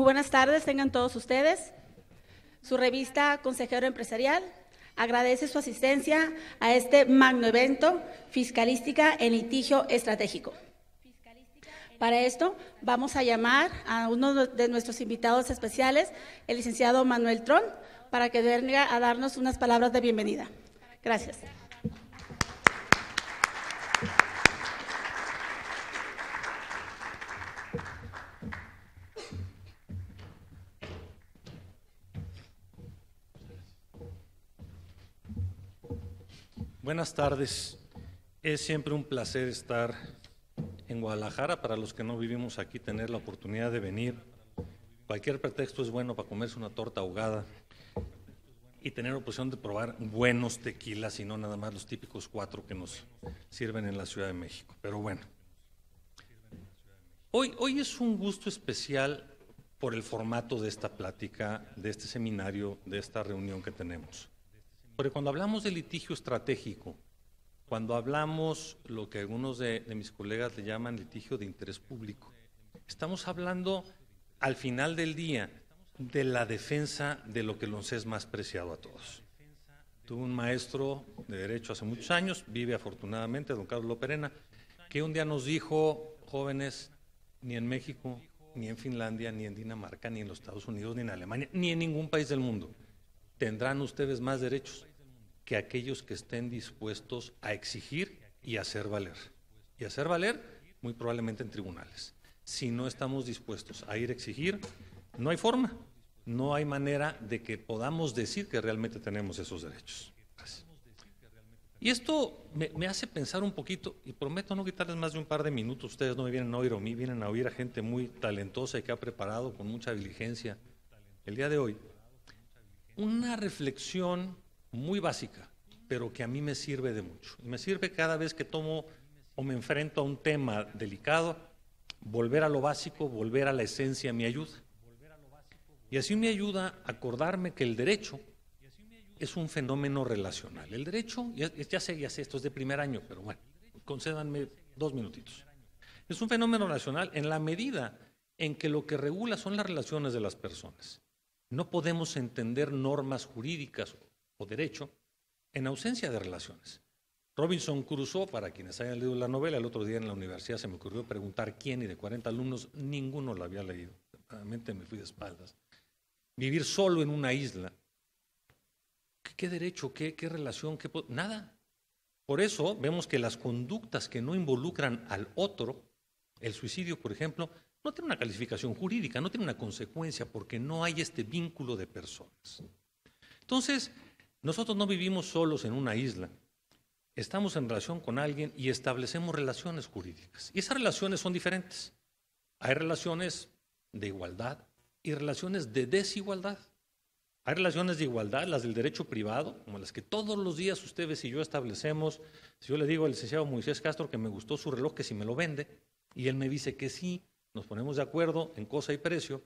Muy buenas tardes, tengan todos ustedes. Su revista Consejero Empresarial agradece su asistencia a este magno evento Fiscalística en Litigio Estratégico. Para esto vamos a llamar a uno de nuestros invitados especiales, el licenciado Manuel Tron, para que venga a darnos unas palabras de bienvenida. Gracias. Buenas tardes. Es siempre un placer estar en Guadalajara. Para los que no vivimos aquí, tener la oportunidad de venir. Cualquier pretexto es bueno para comerse una torta ahogada y tener la opción de probar buenos tequilas y no nada más los típicos cuatro que nos sirven en la Ciudad de México. Pero bueno, hoy, hoy es un gusto especial por el formato de esta plática, de este seminario, de esta reunión que tenemos. Porque cuando hablamos de litigio estratégico, cuando hablamos lo que algunos de, mis colegas le llaman litigio de interés público, estamos hablando al final del día de la defensa de lo que los es más preciado a todos. Tuve un maestro de derecho hace muchos años, vive afortunadamente, don Carlos Loperena, que un día nos dijo, jóvenes, ni en México, ni en Finlandia, ni en Dinamarca, ni en los Estados Unidos, ni en Alemania, ni en ningún país del mundo tendrán ustedes más derechos que aquellos que estén dispuestos a exigir y hacer valer. Y hacer valer muy probablemente en tribunales. Si no estamos dispuestos a ir a exigir, no hay forma, no hay manera de que podamos decir que realmente tenemos esos derechos. Y esto me, me, hace pensar un poquito, y prometo no quitarles más de un par de minutos, ustedes no me vienen a oír a mí, vienen a oír a gente muy talentosa y que ha preparado con mucha diligencia el día de hoy, una reflexión muy básica, pero que a mí me sirve de mucho. me sirve cada vez que tomo o me enfrento a un tema delicado, volver a lo básico, volver a la esencia me ayuda. Y así me ayuda acordarme que el derecho es un fenómeno relacional. El derecho, ya, sé, ya sé, esto es de primer año, pero bueno, concédanme dos minutitos. Es un fenómeno relacional en la medida en que lo que regula son las relaciones de las personas. No podemos entender normas jurídicas o derecho en ausencia de relaciones. Robinson Crusoe, para quienes hayan leído la novela, el otro día en la universidad se me ocurrió preguntar quién y de 40 alumnos ninguno la había leído. Realmente me fui de espaldas. Vivir solo en una isla. ¿Qué, derecho? Qué, ¿Qué, relación? Qué, nada. Por eso vemos que las conductas que no involucran al otro, el suicidio, por ejemplo, no tiene una calificación jurídica, no tiene una consecuencia porque no hay este vínculo de personas. Entonces, nosotros no vivimos solos en una isla, estamos en relación con alguien y establecemos relaciones jurídicas. Y esas relaciones son diferentes. Hay relaciones de igualdad y relaciones de desigualdad. Hay relaciones de igualdad, las del derecho privado, como las que todos los días ustedes y yo establecemos. Si yo le digo al licenciado Moisés Castro que me gustó su reloj, que si me lo vende, y él me dice que sí, nos ponemos de acuerdo en cosa y precio,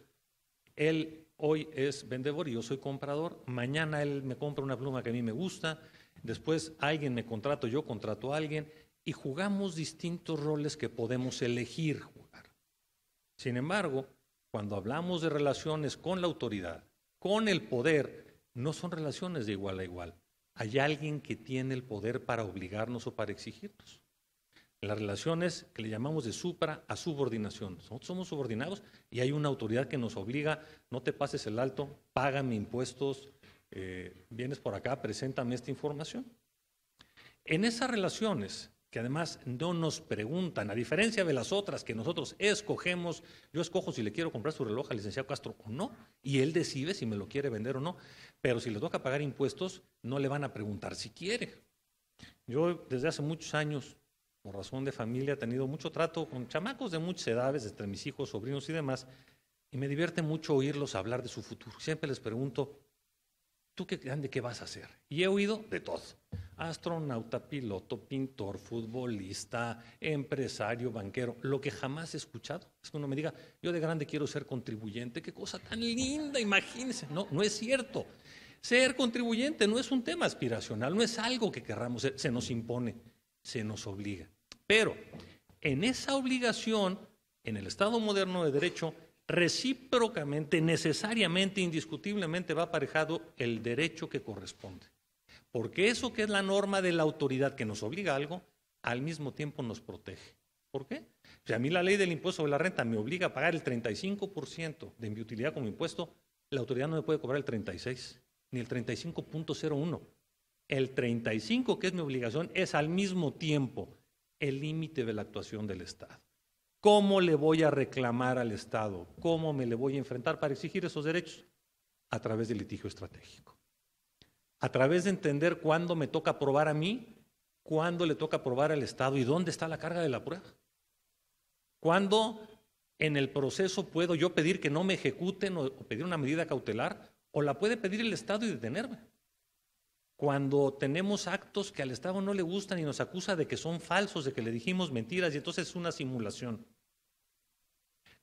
él hoy es vendedor y yo soy comprador, mañana él me compra una pluma que a mí me gusta, después alguien me contrato, yo contrato a alguien y jugamos distintos roles que podemos elegir jugar. Sin embargo, cuando hablamos de relaciones con la autoridad, con el poder, no son relaciones de igual a igual. Hay alguien que tiene el poder para obligarnos o para exigirnos las relaciones que le llamamos de supra a subordinación. Nosotros somos subordinados y hay una autoridad que nos obliga, no te pases el alto, págame impuestos, eh, vienes por acá, preséntame esta información. En esas relaciones, que además no nos preguntan, a diferencia de las otras que nosotros escogemos, yo escojo si le quiero comprar su reloj al licenciado Castro o no, y él decide si me lo quiere vender o no, pero si le toca pagar impuestos, no le van a preguntar si quiere. Yo desde hace muchos años por razón de familia, he tenido mucho trato con chamacos de muchas edades, entre mis hijos, sobrinos y demás, y me divierte mucho oírlos hablar de su futuro. Siempre les pregunto, ¿tú qué grande qué vas a hacer? Y he oído de todo. Astronauta, piloto, pintor, futbolista, empresario, banquero, lo que jamás he escuchado. Es que uno me diga, yo de grande quiero ser contribuyente, qué cosa tan linda, imagínense. No, no es cierto. Ser contribuyente no es un tema aspiracional, no es algo que querramos se nos impone, se nos obliga. Pero en esa obligación, en el Estado moderno de derecho, recíprocamente, necesariamente, indiscutiblemente va aparejado el derecho que corresponde. Porque eso que es la norma de la autoridad que nos obliga algo, al mismo tiempo nos protege. ¿Por qué? Si a mí la ley del impuesto sobre la renta me obliga a pagar el 35% de mi utilidad como impuesto, la autoridad no me puede cobrar el 36, ni el 35.01. El 35, que es mi obligación, es al mismo tiempo el límite de la actuación del Estado. ¿Cómo le voy a reclamar al Estado? ¿Cómo me le voy a enfrentar para exigir esos derechos? A través del litigio estratégico. A través de entender cuándo me toca probar a mí, cuándo le toca probar al Estado y dónde está la carga de la prueba. ¿Cuándo en el proceso puedo yo pedir que no me ejecuten o pedir una medida cautelar? ¿O la puede pedir el Estado y detenerme? cuando tenemos actos que al Estado no le gustan y nos acusa de que son falsos, de que le dijimos mentiras y entonces es una simulación.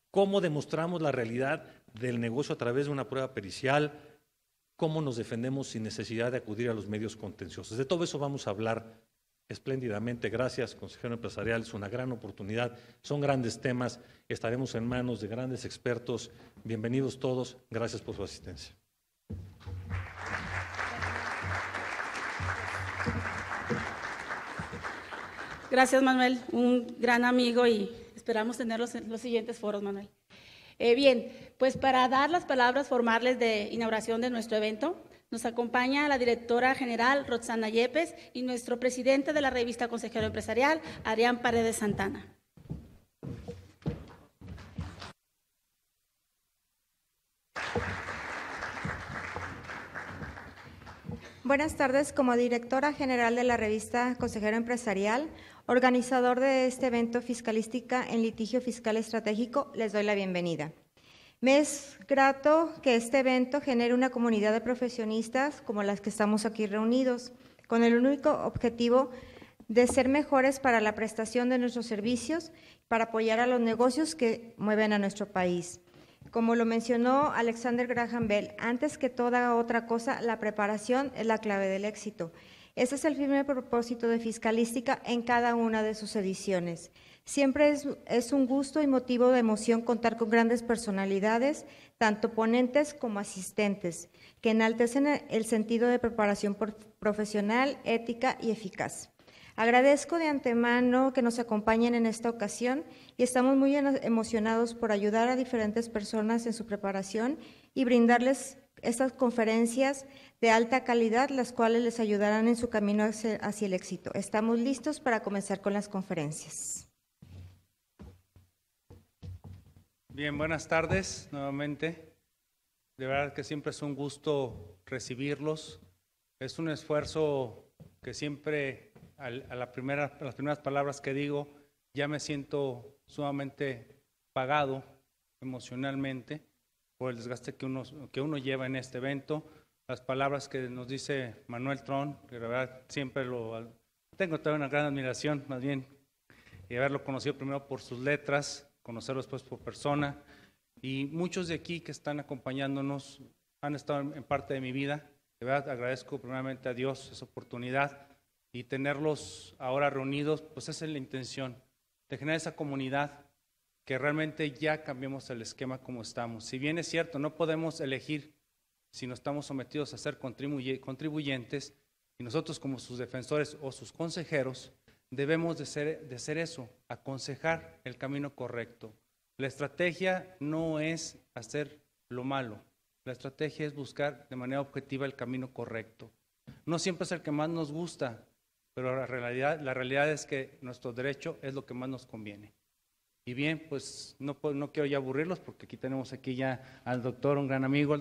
¿Cómo demostramos la realidad del negocio a través de una prueba pericial? ¿Cómo nos defendemos sin necesidad de acudir a los medios contenciosos? De todo eso vamos a hablar espléndidamente. Gracias, consejero empresarial. Es una gran oportunidad. Son grandes temas. Estaremos en manos de grandes expertos. Bienvenidos todos. Gracias por su asistencia. Gracias, Manuel. Un gran amigo y esperamos tenerlos en los siguientes foros, Manuel. Eh, bien, pues para dar las palabras formales de inauguración de nuestro evento, nos acompaña la directora general Roxana Yepes y nuestro presidente de la revista Consejero Empresarial, Arián Paredes Santana. Buenas tardes, como directora general de la revista Consejero Empresarial, organizador de este evento Fiscalística en Litigio Fiscal Estratégico, les doy la bienvenida. Me es grato que este evento genere una comunidad de profesionistas como las que estamos aquí reunidos, con el único objetivo de ser mejores para la prestación de nuestros servicios, para apoyar a los negocios que mueven a nuestro país. Como lo mencionó Alexander Graham Bell, antes que toda otra cosa, la preparación es la clave del éxito. Ese es el firme propósito de Fiscalística en cada una de sus ediciones. Siempre es, es, un gusto y motivo de emoción contar con grandes personalidades, tanto ponentes como asistentes, que enaltecen el sentido de preparación profesional, ética y eficaz. Agradezco de antemano que nos acompañen en esta ocasión y estamos muy emocionados por ayudar a diferentes personas en su preparación y brindarles estas conferencias de alta calidad, las cuales les ayudarán en su camino hacia, el éxito. Estamos listos para comenzar con las conferencias. Bien, buenas tardes nuevamente. De verdad que siempre es un gusto recibirlos. Es un esfuerzo que siempre a, las primeras palabras que digo ya me siento sumamente pagado emocionalmente por el desgaste que que uno lleva en este evento las palabras que nos dice Manuel Tron, que la verdad siempre lo tengo toda una gran admiración, más bien, y haberlo conocido primero por sus letras, conocerlo después por persona. Y muchos de aquí que están acompañándonos han estado en parte de mi vida. De verdad agradezco primeramente a Dios esa oportunidad y tenerlos ahora reunidos, pues esa es la intención, de generar esa comunidad que realmente ya cambiemos el esquema como estamos. Si bien es cierto, no podemos elegir si no estamos sometidos a ser contribuyentes y nosotros como sus defensores o sus consejeros debemos de ser, de ser eso, aconsejar el camino correcto. La estrategia no es hacer lo malo, la estrategia es buscar de manera objetiva el camino correcto. No siempre es el que más nos gusta, pero la realidad, la realidad es que nuestro derecho es lo que más nos conviene. Y bien, pues no, no quiero ya aburrirlos porque aquí tenemos aquí ya al doctor, un gran amigo,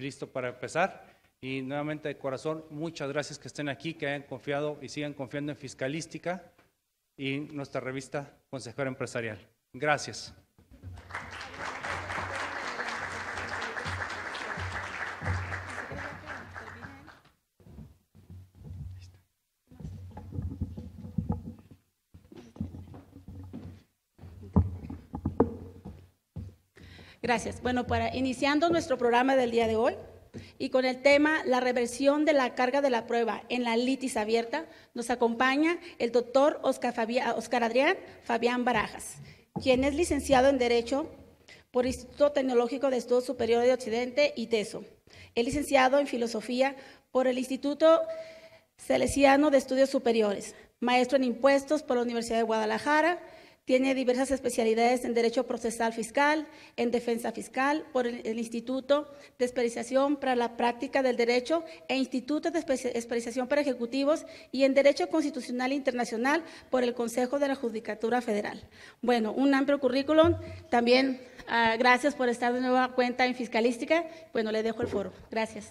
listo para empezar. Y nuevamente de corazón, muchas gracias que estén aquí, que hayan confiado y sigan confiando en Fiscalística y nuestra revista Consejera Empresarial. Gracias. Gracias. Bueno, para iniciando nuestro programa del día de hoy y con el tema la reversión de la carga de la prueba en la litis abierta, nos acompaña el doctor Oscar, Adrián Fabián Barajas, quien es licenciado en Derecho por Instituto Tecnológico de Estudios Superiores de Occidente, TESO. Es licenciado en Filosofía por el Instituto Salesiano de Estudios Superiores, maestro en Impuestos por la Universidad de Guadalajara, tiene diversas especialidades en Derecho Procesal Fiscal, en Defensa Fiscal, por el, Instituto de Especialización para la Práctica del Derecho e Instituto de Especialización para Ejecutivos y en Derecho Constitucional Internacional por el Consejo de la Judicatura Federal. Bueno, un amplio currículum. También ah, gracias por estar de nueva cuenta en Fiscalística. Bueno, le dejo el foro. Gracias.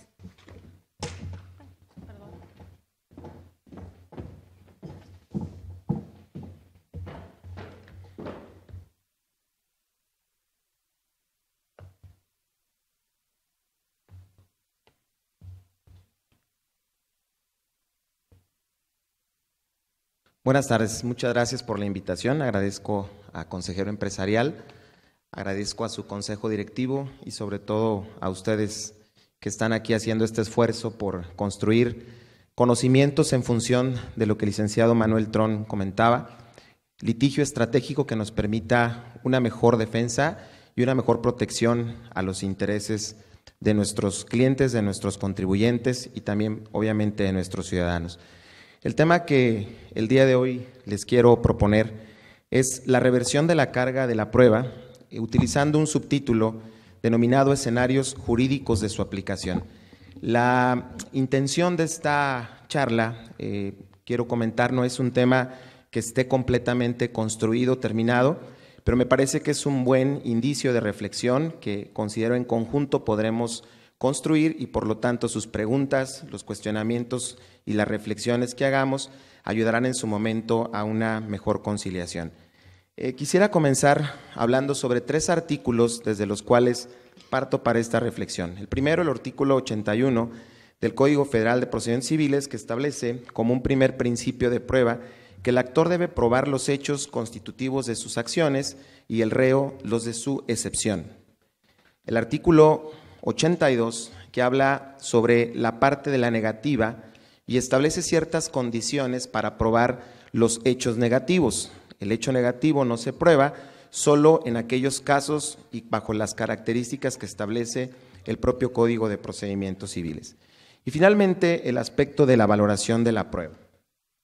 Buenas tardes, muchas gracias por la invitación. Agradezco a Consejero Empresarial, agradezco a su Consejo Directivo y sobre todo a ustedes que están aquí haciendo este esfuerzo por construir conocimientos en función de lo que el licenciado Manuel Tron comentaba, litigio estratégico que nos permita una mejor defensa y una mejor protección a los intereses de nuestros clientes, de nuestros contribuyentes y también obviamente de nuestros ciudadanos. El tema que el día de hoy les quiero proponer es la reversión de la carga de la prueba eh, utilizando un subtítulo denominado escenarios jurídicos de su aplicación. La intención de esta charla, eh, quiero comentar, no es un tema que esté completamente construido, terminado, pero me parece que es un buen indicio de reflexión que considero en conjunto podremos construir y por lo tanto sus preguntas, los cuestionamientos y las reflexiones que hagamos ayudarán en su momento a una mejor conciliación. Eh, quisiera comenzar hablando sobre tres artículos desde los cuales parto para esta reflexión. El primero, el artículo 81 del Código Federal de Procedimientos Civiles, que establece como un primer principio de prueba que el actor debe probar los hechos constitutivos de sus acciones y el reo los de su excepción. El artículo 82, que habla sobre la parte de la negativa, y establece ciertas condiciones para probar los hechos negativos. El hecho negativo no se prueba solo en aquellos casos y bajo las características que establece el propio Código de Procedimientos Civiles. Y finalmente, el aspecto de la valoración de la prueba.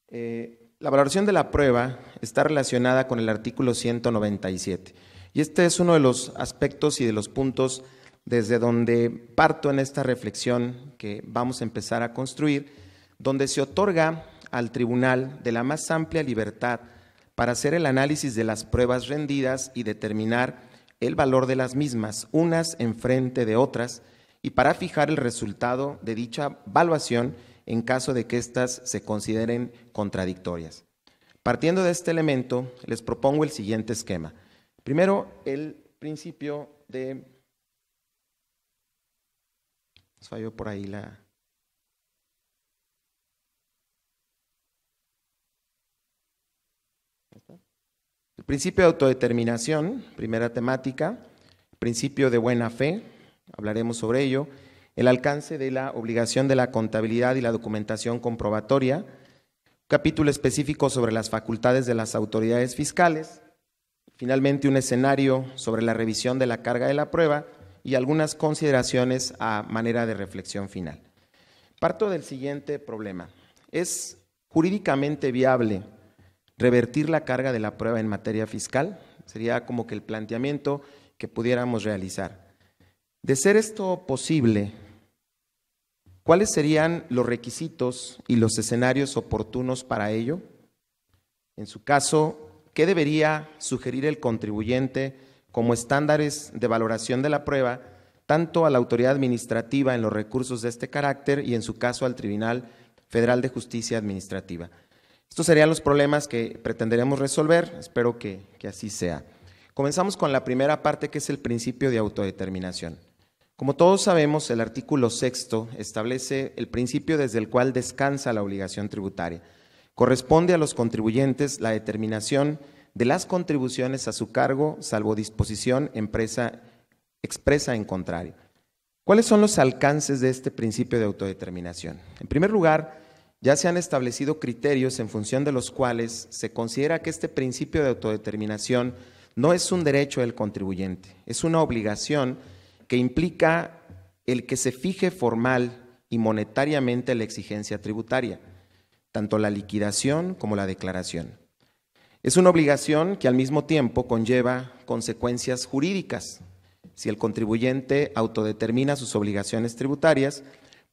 Eh, la valoración de la prueba está relacionada con el artículo 197. Y este es uno de los aspectos y de los puntos desde donde parto en esta reflexión que vamos a empezar a construir donde se otorga al tribunal de la más amplia libertad para hacer el análisis de las pruebas rendidas y determinar el valor de las mismas, unas en frente de otras, y para fijar el resultado de dicha evaluación en caso de que éstas se consideren contradictorias. Partiendo de este elemento, les propongo el siguiente esquema. Primero, el principio de... por ahí la... Principio de autodeterminación, primera temática. Principio de buena fe, hablaremos sobre ello. El alcance de la obligación de la contabilidad y la documentación comprobatoria. Capítulo específico sobre las facultades de las autoridades fiscales. Finalmente, un escenario sobre la revisión de la carga de la prueba y algunas consideraciones a manera de reflexión final. Parto del siguiente problema. ¿Es jurídicamente viable revertir la carga de la prueba en materia fiscal. Sería como que el planteamiento que pudiéramos realizar. De ser esto posible, ¿cuáles serían los requisitos y los escenarios oportunos para ello? En su caso, ¿qué debería sugerir el contribuyente como estándares de valoración de la prueba, tanto a la autoridad administrativa en los recursos de este carácter y en su caso al Tribunal Federal de Justicia Administrativa? Estos serían los problemas que pretenderemos resolver, espero que, que así sea. Comenzamos con la primera parte que es el principio de autodeterminación. Como todos sabemos, el artículo sexto establece el principio desde el cual descansa la obligación tributaria. Corresponde a los contribuyentes la determinación de las contribuciones a su cargo, salvo disposición empresa, expresa en contrario. ¿Cuáles son los alcances de este principio de autodeterminación? En primer lugar, ya se han establecido criterios en función de los cuales se considera que este principio de autodeterminación no es un derecho del contribuyente, es una obligación que implica el que se fije formal y monetariamente la exigencia tributaria, tanto la liquidación como la declaración. Es una obligación que al mismo tiempo conlleva consecuencias jurídicas. Si el contribuyente autodetermina sus obligaciones tributarias,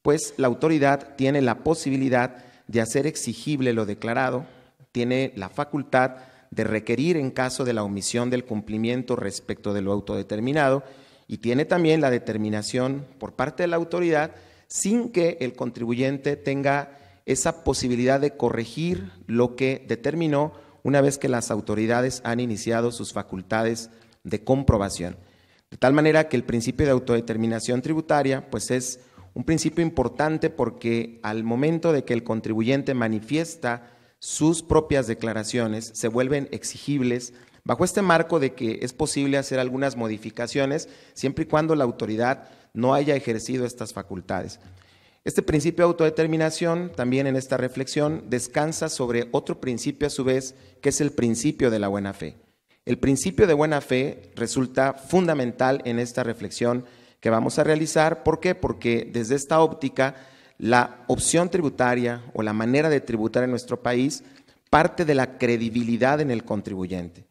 pues la autoridad tiene la posibilidad de hacer exigible lo declarado, tiene la facultad de requerir en caso de la omisión del cumplimiento respecto de lo autodeterminado y tiene también la determinación por parte de la autoridad sin que el contribuyente tenga esa posibilidad de corregir lo que determinó una vez que las autoridades han iniciado sus facultades de comprobación. De tal manera que el principio de autodeterminación tributaria pues es un principio importante porque al momento de que el contribuyente manifiesta sus propias declaraciones, se vuelven exigibles bajo este marco de que es posible hacer algunas modificaciones siempre y cuando la autoridad no haya ejercido estas facultades. Este principio de autodeterminación, también en esta reflexión, descansa sobre otro principio a su vez, que es el principio de la buena fe. El principio de buena fe resulta fundamental en esta reflexión que vamos a realizar. ¿Por qué? Porque desde esta óptica, la opción tributaria o la manera de tributar en nuestro país parte de la credibilidad en el contribuyente.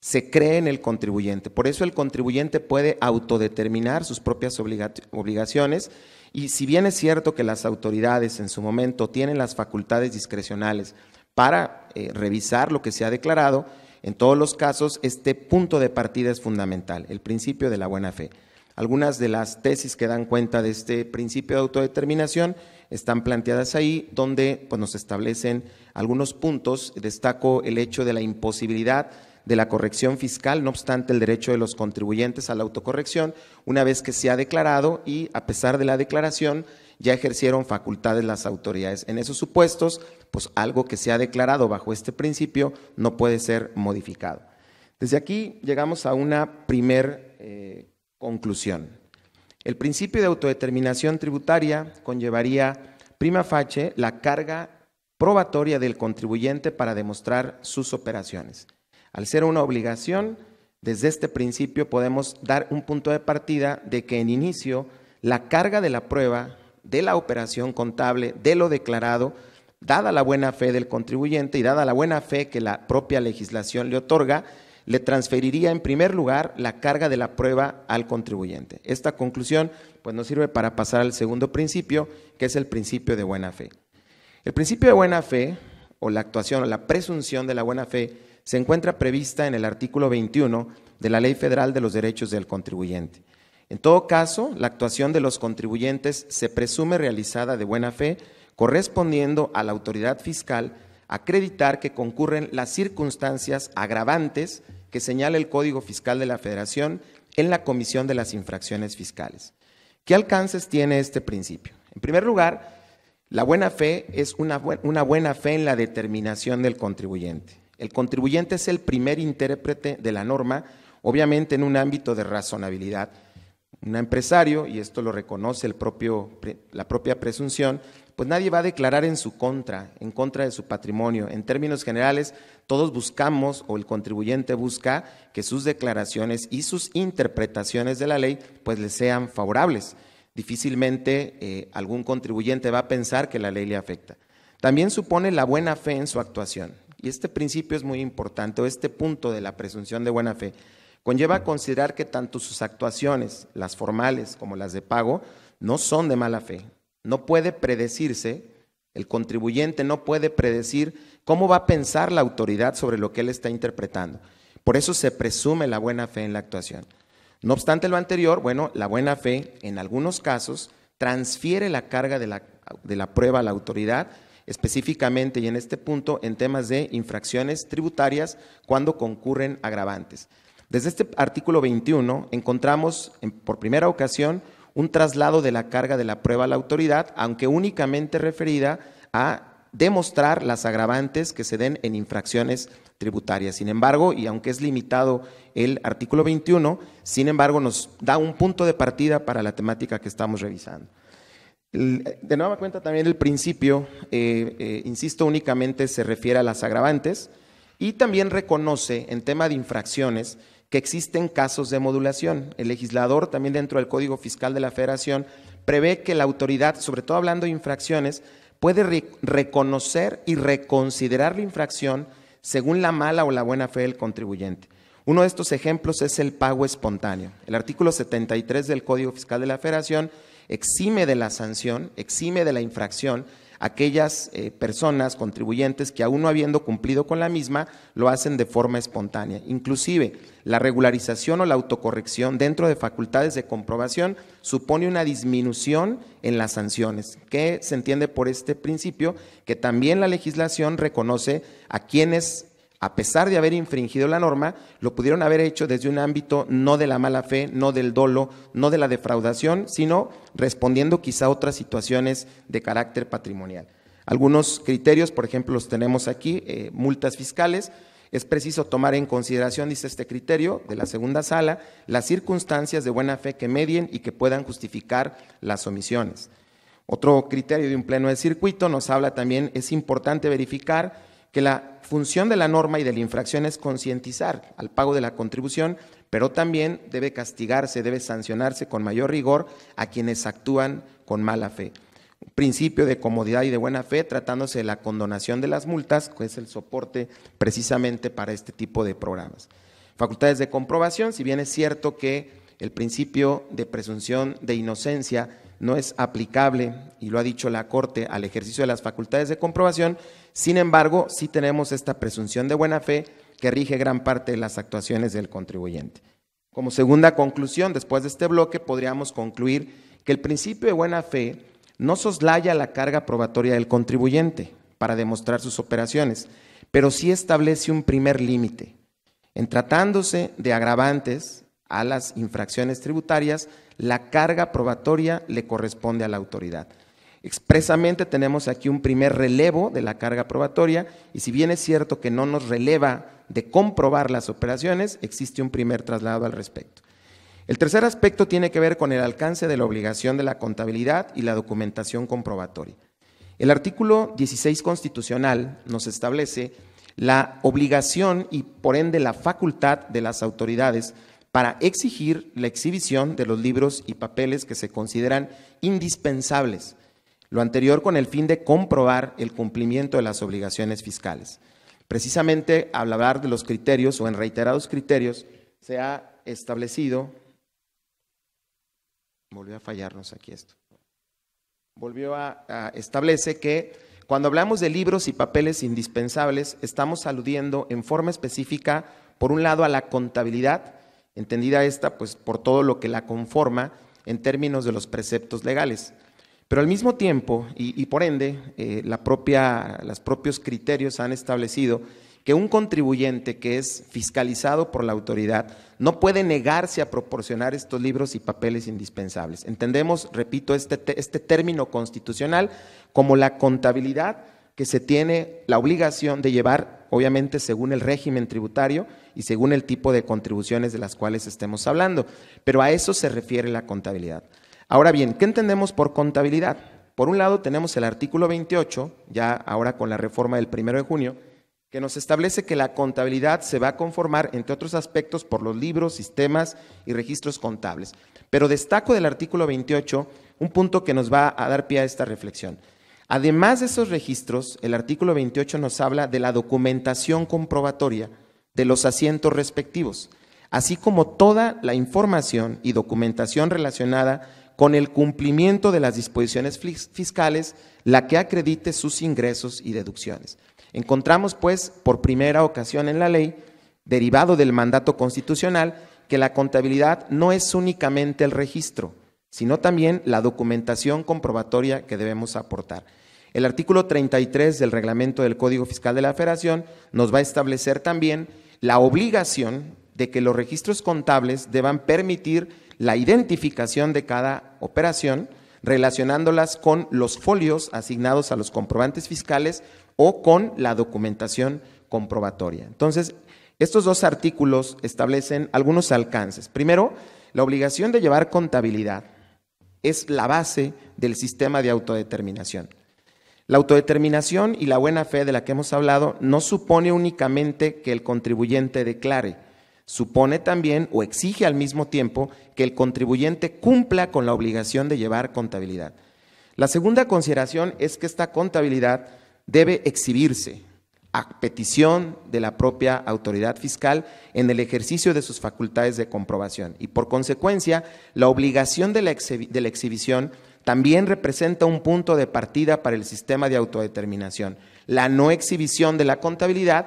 Se cree en el contribuyente. Por eso el contribuyente puede autodeterminar sus propias obligaciones y si bien es cierto que las autoridades en su momento tienen las facultades discrecionales para eh, revisar lo que se ha declarado, en todos los casos este punto de partida es fundamental, el principio de la buena fe. Algunas de las tesis que dan cuenta de este principio de autodeterminación están planteadas ahí, donde pues, nos establecen algunos puntos. Destaco el hecho de la imposibilidad de la corrección fiscal, no obstante el derecho de los contribuyentes a la autocorrección, una vez que se ha declarado y, a pesar de la declaración, ya ejercieron facultades las autoridades. En esos supuestos, pues algo que se ha declarado bajo este principio no puede ser modificado. Desde aquí llegamos a una primer eh, Conclusión. El principio de autodeterminación tributaria conllevaría prima facie la carga probatoria del contribuyente para demostrar sus operaciones. Al ser una obligación, desde este principio podemos dar un punto de partida de que en inicio la carga de la prueba, de la operación contable, de lo declarado, dada la buena fe del contribuyente y dada la buena fe que la propia legislación le otorga, le transferiría en primer lugar la carga de la prueba al contribuyente. Esta conclusión pues, nos sirve para pasar al segundo principio, que es el principio de buena fe. El principio de buena fe, o la actuación, o la presunción de la buena fe, se encuentra prevista en el artículo 21 de la Ley Federal de los Derechos del Contribuyente. En todo caso, la actuación de los contribuyentes se presume realizada de buena fe, correspondiendo a la autoridad fiscal acreditar que concurren las circunstancias agravantes que señala el Código Fiscal de la Federación en la comisión de las infracciones fiscales. ¿Qué alcances tiene este principio? En primer lugar, la buena fe es una, una buena fe en la determinación del contribuyente. El contribuyente es el primer intérprete de la norma, obviamente en un ámbito de razonabilidad. Un empresario, y esto lo reconoce el propio, la propia presunción, pues nadie va a declarar en su contra, en contra de su patrimonio. En términos generales, todos buscamos o el contribuyente busca que sus declaraciones y sus interpretaciones de la ley pues le sean favorables. Difícilmente eh, algún contribuyente va a pensar que la ley le afecta. También supone la buena fe en su actuación. Y este principio es muy importante, o este punto de la presunción de buena fe. Conlleva a considerar que tanto sus actuaciones, las formales como las de pago, no son de mala fe, no puede predecirse, el contribuyente no puede predecir cómo va a pensar la autoridad sobre lo que él está interpretando. Por eso se presume la buena fe en la actuación. No obstante lo anterior, bueno, la buena fe en algunos casos transfiere la carga de la, prueba a la autoridad, específicamente y en este punto en temas de infracciones tributarias cuando concurren agravantes. Desde este artículo 21 encontramos por primera ocasión un traslado de la carga de la prueba a la autoridad, aunque únicamente referida a demostrar las agravantes que se den en infracciones tributarias. Sin embargo, y aunque es limitado el artículo 21, sin embargo nos da un punto de partida para la temática que estamos revisando. De nueva cuenta también el principio, eh, eh, insisto, únicamente se refiere a las agravantes y también reconoce en tema de infracciones que existen casos de modulación. El legislador, también dentro del Código Fiscal de la Federación, prevé que la autoridad, sobre todo hablando de infracciones, puede reconocer y reconsiderar la infracción según la mala o la buena fe del contribuyente. Uno de estos ejemplos es el pago espontáneo. El artículo 73 del Código Fiscal de la Federación exime de la sanción, exime de la infracción aquellas eh, personas contribuyentes que aún no habiendo cumplido con la misma, lo hacen de forma espontánea. Inclusive, la regularización o la autocorrección dentro de facultades de comprobación supone una disminución en las sanciones, que se entiende por este principio que también la legislación reconoce a quienes a pesar de haber infringido la norma, lo pudieron haber hecho desde un ámbito no de la mala fe, no del dolo, no de la defraudación, sino respondiendo quizá a otras situaciones de carácter patrimonial. Algunos criterios, por ejemplo, los tenemos aquí, eh, multas fiscales. Es preciso tomar en consideración, dice este criterio de la segunda sala, las circunstancias de buena fe que medien y que puedan justificar las omisiones. Otro criterio de un pleno de circuito nos habla también, es importante verificar que la función de la norma y de la infracción es concientizar al pago de la contribución, pero también debe castigarse, debe sancionarse con mayor rigor a quienes actúan con mala fe. principio de comodidad y de buena fe tratándose de la condonación de las multas, que es el soporte precisamente para este tipo de programas. Facultades de comprobación, si bien es cierto que el principio de presunción de inocencia no es aplicable, y lo ha dicho la Corte, al ejercicio de las facultades de comprobación, sin embargo, sí tenemos esta presunción de buena fe que rige gran parte de las actuaciones del contribuyente. Como segunda conclusión, después de este bloque, podríamos concluir que el principio de buena fe no soslaya la carga probatoria del contribuyente para demostrar sus operaciones, pero sí establece un primer límite. En tratándose de agravantes a las infracciones tributarias, la carga probatoria le corresponde a la autoridad. Expresamente tenemos aquí un primer relevo de la carga probatoria y si bien es cierto que no nos releva de comprobar las operaciones, existe un primer traslado al respecto. El tercer aspecto tiene que ver con el alcance de la obligación de la contabilidad y la documentación comprobatoria. El artículo 16 constitucional nos establece la obligación y por ende la facultad de las autoridades para exigir la exhibición de los libros y papeles que se consideran indispensables lo anterior con el fin de comprobar el cumplimiento de las obligaciones fiscales. Precisamente al hablar de los criterios o en reiterados criterios, se ha establecido, volvió a fallarnos aquí esto, volvió a, establece que cuando hablamos de libros y papeles indispensables, estamos aludiendo en forma específica, por un lado, a la contabilidad, entendida esta pues por todo lo que la conforma en términos de los preceptos legales. Pero al mismo tiempo, y, por ende, eh, los propios criterios han establecido que un contribuyente que es fiscalizado por la autoridad no puede negarse a proporcionar estos libros y papeles indispensables. Entendemos, repito, este, este término constitucional como la contabilidad que se tiene la obligación de llevar, obviamente, según el régimen tributario y según el tipo de contribuciones de las cuales estemos hablando. Pero a eso se refiere la contabilidad. Ahora bien, ¿qué entendemos por contabilidad? Por un lado tenemos el artículo 28, ya ahora con la reforma del 1 de junio, que nos establece que la contabilidad se va a conformar, entre otros aspectos, por los libros, sistemas y registros contables. Pero destaco del artículo 28 un punto que nos va a dar pie a esta reflexión. Además de esos registros, el artículo 28 nos habla de la documentación comprobatoria de los asientos respectivos, así como toda la información y documentación relacionada con el cumplimiento de las disposiciones fiscales la que acredite sus ingresos y deducciones. Encontramos, pues, por primera ocasión en la ley, derivado del mandato constitucional, que la contabilidad no es únicamente el registro, sino también la documentación comprobatoria que debemos aportar. El artículo 33 del reglamento del Código Fiscal de la Federación nos va a establecer también la obligación de que los registros contables deban permitir la identificación de cada operación, relacionándolas con los folios asignados a los comprobantes fiscales o con la documentación comprobatoria. Entonces, estos dos artículos establecen algunos alcances. Primero, la obligación de llevar contabilidad es la base del sistema de autodeterminación. La autodeterminación y la buena fe de la que hemos hablado no supone únicamente que el contribuyente declare, supone también o exige al mismo tiempo que el contribuyente cumpla con la obligación de llevar contabilidad. La segunda consideración es que esta contabilidad debe exhibirse a petición de la propia autoridad fiscal en el ejercicio de sus facultades de comprobación. Y por consecuencia, la obligación de la, exhibición también representa un punto de partida para el sistema de autodeterminación la no exhibición de la contabilidad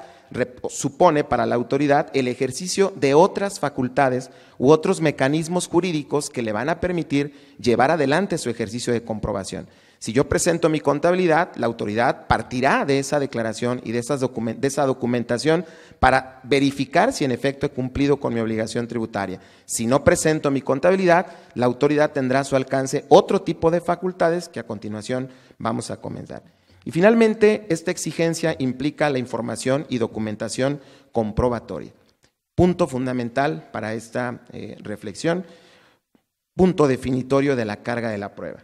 supone para la autoridad el ejercicio de otras facultades u otros mecanismos jurídicos que le van a permitir llevar adelante su ejercicio de comprobación. Si yo presento mi contabilidad, la autoridad partirá de esa declaración y de, esa documentación para verificar si en efecto he cumplido con mi obligación tributaria. Si no presento mi contabilidad, la autoridad tendrá a su alcance otro tipo de facultades que a continuación vamos a comentar. Y finalmente, esta exigencia implica la información y documentación comprobatoria. Punto fundamental para esta eh, reflexión, punto definitorio de la carga de la prueba.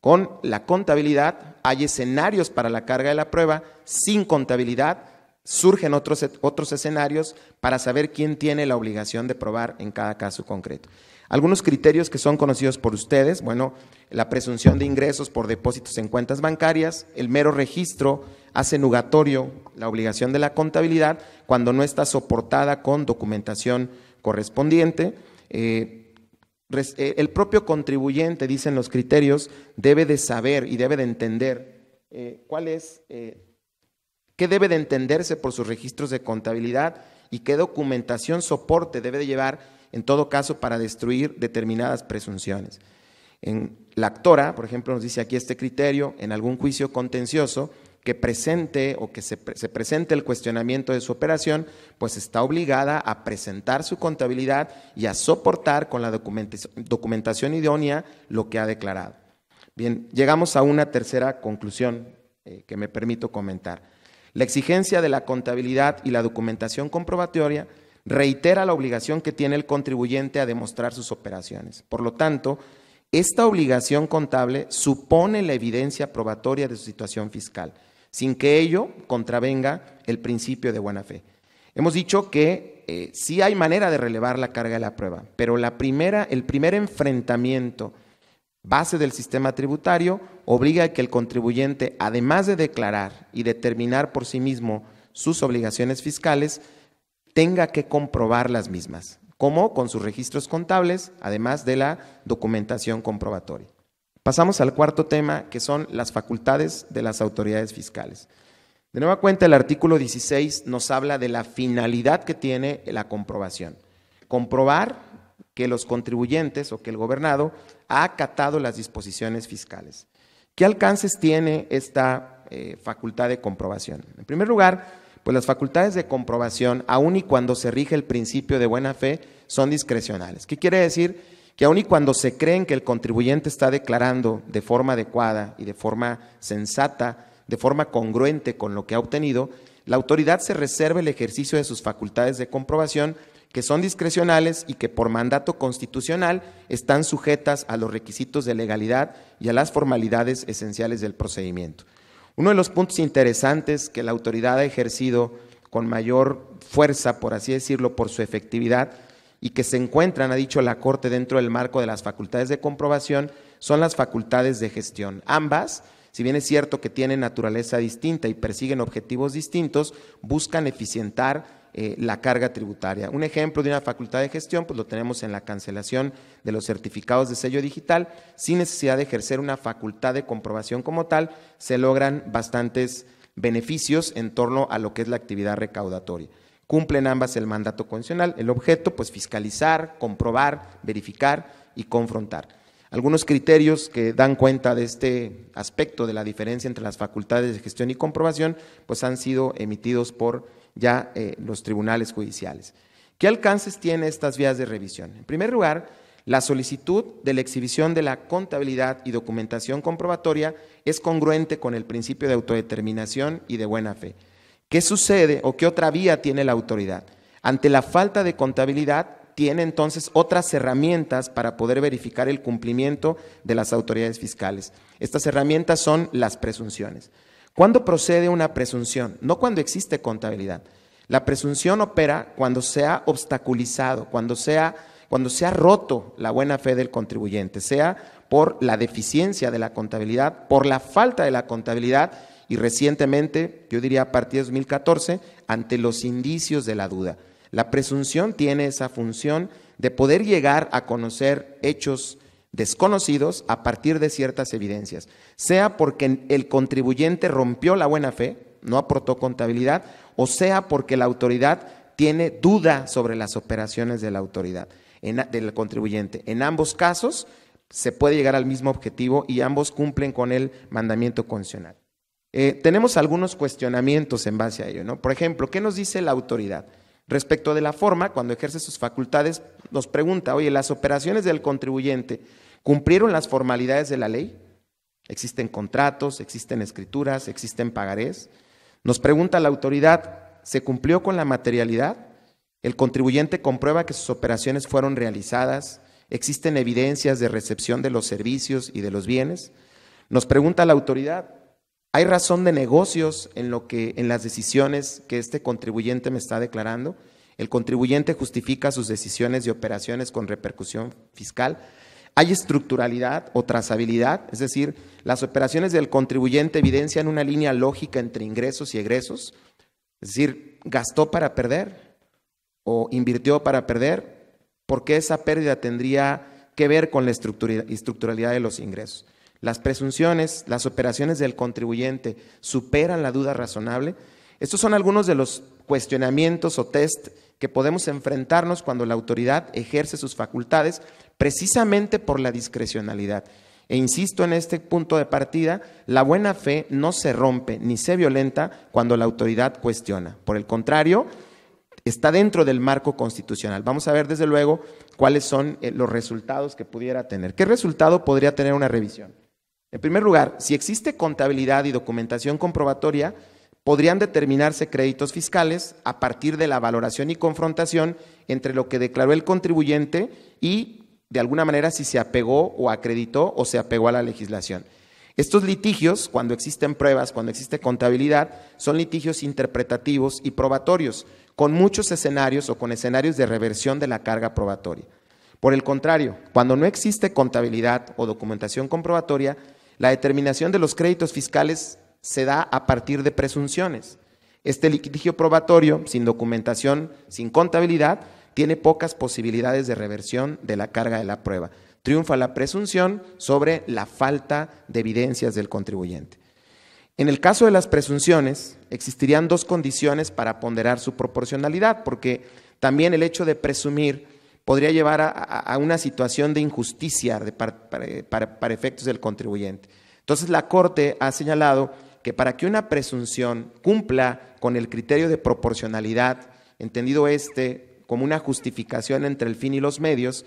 Con la contabilidad hay escenarios para la carga de la prueba, sin contabilidad surgen otros escenarios para saber quién tiene la obligación de probar en cada caso concreto. Algunos criterios que son conocidos por ustedes, bueno, la presunción de ingresos por depósitos en cuentas bancarias, el mero registro hace nugatorio la obligación de la contabilidad cuando no está soportada con documentación correspondiente. Eh, eh, el propio contribuyente, dicen los criterios, debe de saber y debe de entender eh, cuál es, qué debe de entenderse por sus registros de contabilidad y qué documentación soporte debe de llevar en todo caso para destruir determinadas presunciones. En la actora, por ejemplo, nos dice aquí este criterio, en algún juicio contencioso que presente o que se, presente el cuestionamiento de su operación, pues está obligada a presentar su contabilidad y a soportar con la documentación idónea lo que ha declarado. Bien, llegamos a una tercera conclusión eh, que me permito comentar. La exigencia de la contabilidad y la documentación comprobatoria reitera la obligación que tiene el contribuyente a demostrar sus operaciones. Por lo tanto, esta obligación contable supone la evidencia probatoria de su situación fiscal, sin que ello contravenga el principio de buena fe. Hemos dicho que eh, sí hay manera de relevar la carga de la prueba, pero la primera, el primer enfrentamiento base del sistema tributario obliga a que el contribuyente, además de declarar y determinar por sí mismo sus obligaciones fiscales, tenga que comprobar las mismas, como con sus registros contables, además de la documentación comprobatoria. Pasamos al cuarto tema, que son las facultades de las autoridades fiscales. De nueva cuenta, el artículo 16 nos habla de la finalidad que tiene la comprobación. Comprobar que los contribuyentes o que el gobernado ha acatado las disposiciones fiscales. ¿Qué alcances tiene esta eh, facultad de comprobación? En primer lugar, pues las facultades de comprobación, aun y cuando se rige el principio de buena fe, son discrecionales. ¿Qué quiere decir? Que aun y cuando se creen que el contribuyente está declarando de forma adecuada y de forma sensata, de forma congruente con lo que ha obtenido, la autoridad se reserva el ejercicio de sus facultades de comprobación que son discrecionales y que por mandato constitucional están sujetas a los requisitos de legalidad y a las formalidades esenciales del procedimiento. Uno de los puntos interesantes que la autoridad ha ejercido con mayor fuerza, por así decirlo, por su efectividad y que se encuentran, ha dicho la Corte, dentro del marco de las facultades de comprobación, son las facultades de gestión. Ambas, si bien es cierto que tienen naturaleza distinta y persiguen objetivos distintos, buscan eficientar eh, la carga tributaria. Un ejemplo de una facultad de gestión, pues lo tenemos en la cancelación de los certificados de sello digital, sin necesidad de ejercer una facultad de comprobación como tal, se logran bastantes beneficios en torno a lo que es la actividad recaudatoria. Cumplen ambas el mandato convencional, el objeto, pues fiscalizar, comprobar, verificar y confrontar. Algunos criterios que dan cuenta de este aspecto de la diferencia entre las facultades de gestión y comprobación, pues han sido emitidos por ya eh, los tribunales judiciales. ¿Qué alcances tiene estas vías de revisión? En primer lugar, la solicitud de la exhibición de la contabilidad y documentación comprobatoria es congruente con el principio de autodeterminación y de buena fe. ¿Qué sucede o qué otra vía tiene la autoridad? Ante la falta de contabilidad, tiene entonces otras herramientas para poder verificar el cumplimiento de las autoridades fiscales. Estas herramientas son las presunciones. ¿Cuándo procede una presunción? No cuando existe contabilidad. La presunción opera cuando se ha obstaculizado, cuando se ha, cuando se roto la buena fe del contribuyente, sea por la deficiencia de la contabilidad, por la falta de la contabilidad y recientemente, yo diría a partir de 2014, ante los indicios de la duda. La presunción tiene esa función de poder llegar a conocer hechos desconocidos a partir de ciertas evidencias, sea porque el contribuyente rompió la buena fe, no aportó contabilidad, o sea porque la autoridad tiene duda sobre las operaciones de la autoridad, del contribuyente. En ambos casos se puede llegar al mismo objetivo y ambos cumplen con el mandamiento condicional. Eh, tenemos algunos cuestionamientos en base a ello, ¿no? Por ejemplo, ¿qué nos dice la autoridad? Respecto de la forma, cuando ejerce sus facultades, nos pregunta, oye, ¿las operaciones del contribuyente cumplieron las formalidades de la ley? Existen contratos, existen escrituras, existen pagarés. Nos pregunta la autoridad, ¿se cumplió con la materialidad? El contribuyente comprueba que sus operaciones fueron realizadas, existen evidencias de recepción de los servicios y de los bienes. Nos pregunta la autoridad, ¿Hay razón de negocios en, lo que, en las decisiones que este contribuyente me está declarando? El contribuyente justifica sus decisiones y operaciones con repercusión fiscal. Hay estructuralidad o trazabilidad, es decir, las operaciones del contribuyente evidencian una línea lógica entre ingresos y egresos, es decir, gastó para perder o invirtió para perder, porque esa pérdida tendría que ver con la estructuralidad de los ingresos las presunciones, las operaciones del contribuyente superan la duda razonable. Estos son algunos de los cuestionamientos o test que podemos enfrentarnos cuando la autoridad ejerce sus facultades precisamente por la discrecionalidad. E insisto en este punto de partida, la buena fe no se rompe ni se violenta cuando la autoridad cuestiona. Por el contrario, está dentro del marco constitucional. Vamos a ver, desde luego, cuáles son eh, los resultados que pudiera tener. ¿Qué resultado podría tener una revisión? En primer lugar, si existe contabilidad y documentación comprobatoria, podrían determinarse créditos fiscales a partir de la valoración y confrontación entre lo que declaró el contribuyente y, de alguna manera, si se apegó o acreditó o se apegó a la legislación. Estos litigios, cuando existen pruebas, cuando existe contabilidad, son litigios interpretativos y probatorios, con muchos escenarios o con escenarios de reversión de la carga probatoria. Por el contrario, cuando no existe contabilidad o documentación comprobatoria, la determinación de los créditos fiscales se da a partir de presunciones. Este litigio probatorio, sin documentación, sin contabilidad, tiene pocas posibilidades de reversión de la carga de la prueba. Triunfa la presunción sobre la falta de evidencias del contribuyente. En el caso de las presunciones, existirían dos condiciones para ponderar su proporcionalidad, porque también el hecho de presumir podría llevar a, una situación de injusticia para, efectos del contribuyente. Entonces la Corte ha señalado que para que una presunción cumpla con el criterio de proporcionalidad, entendido este como una justificación entre el fin y los medios,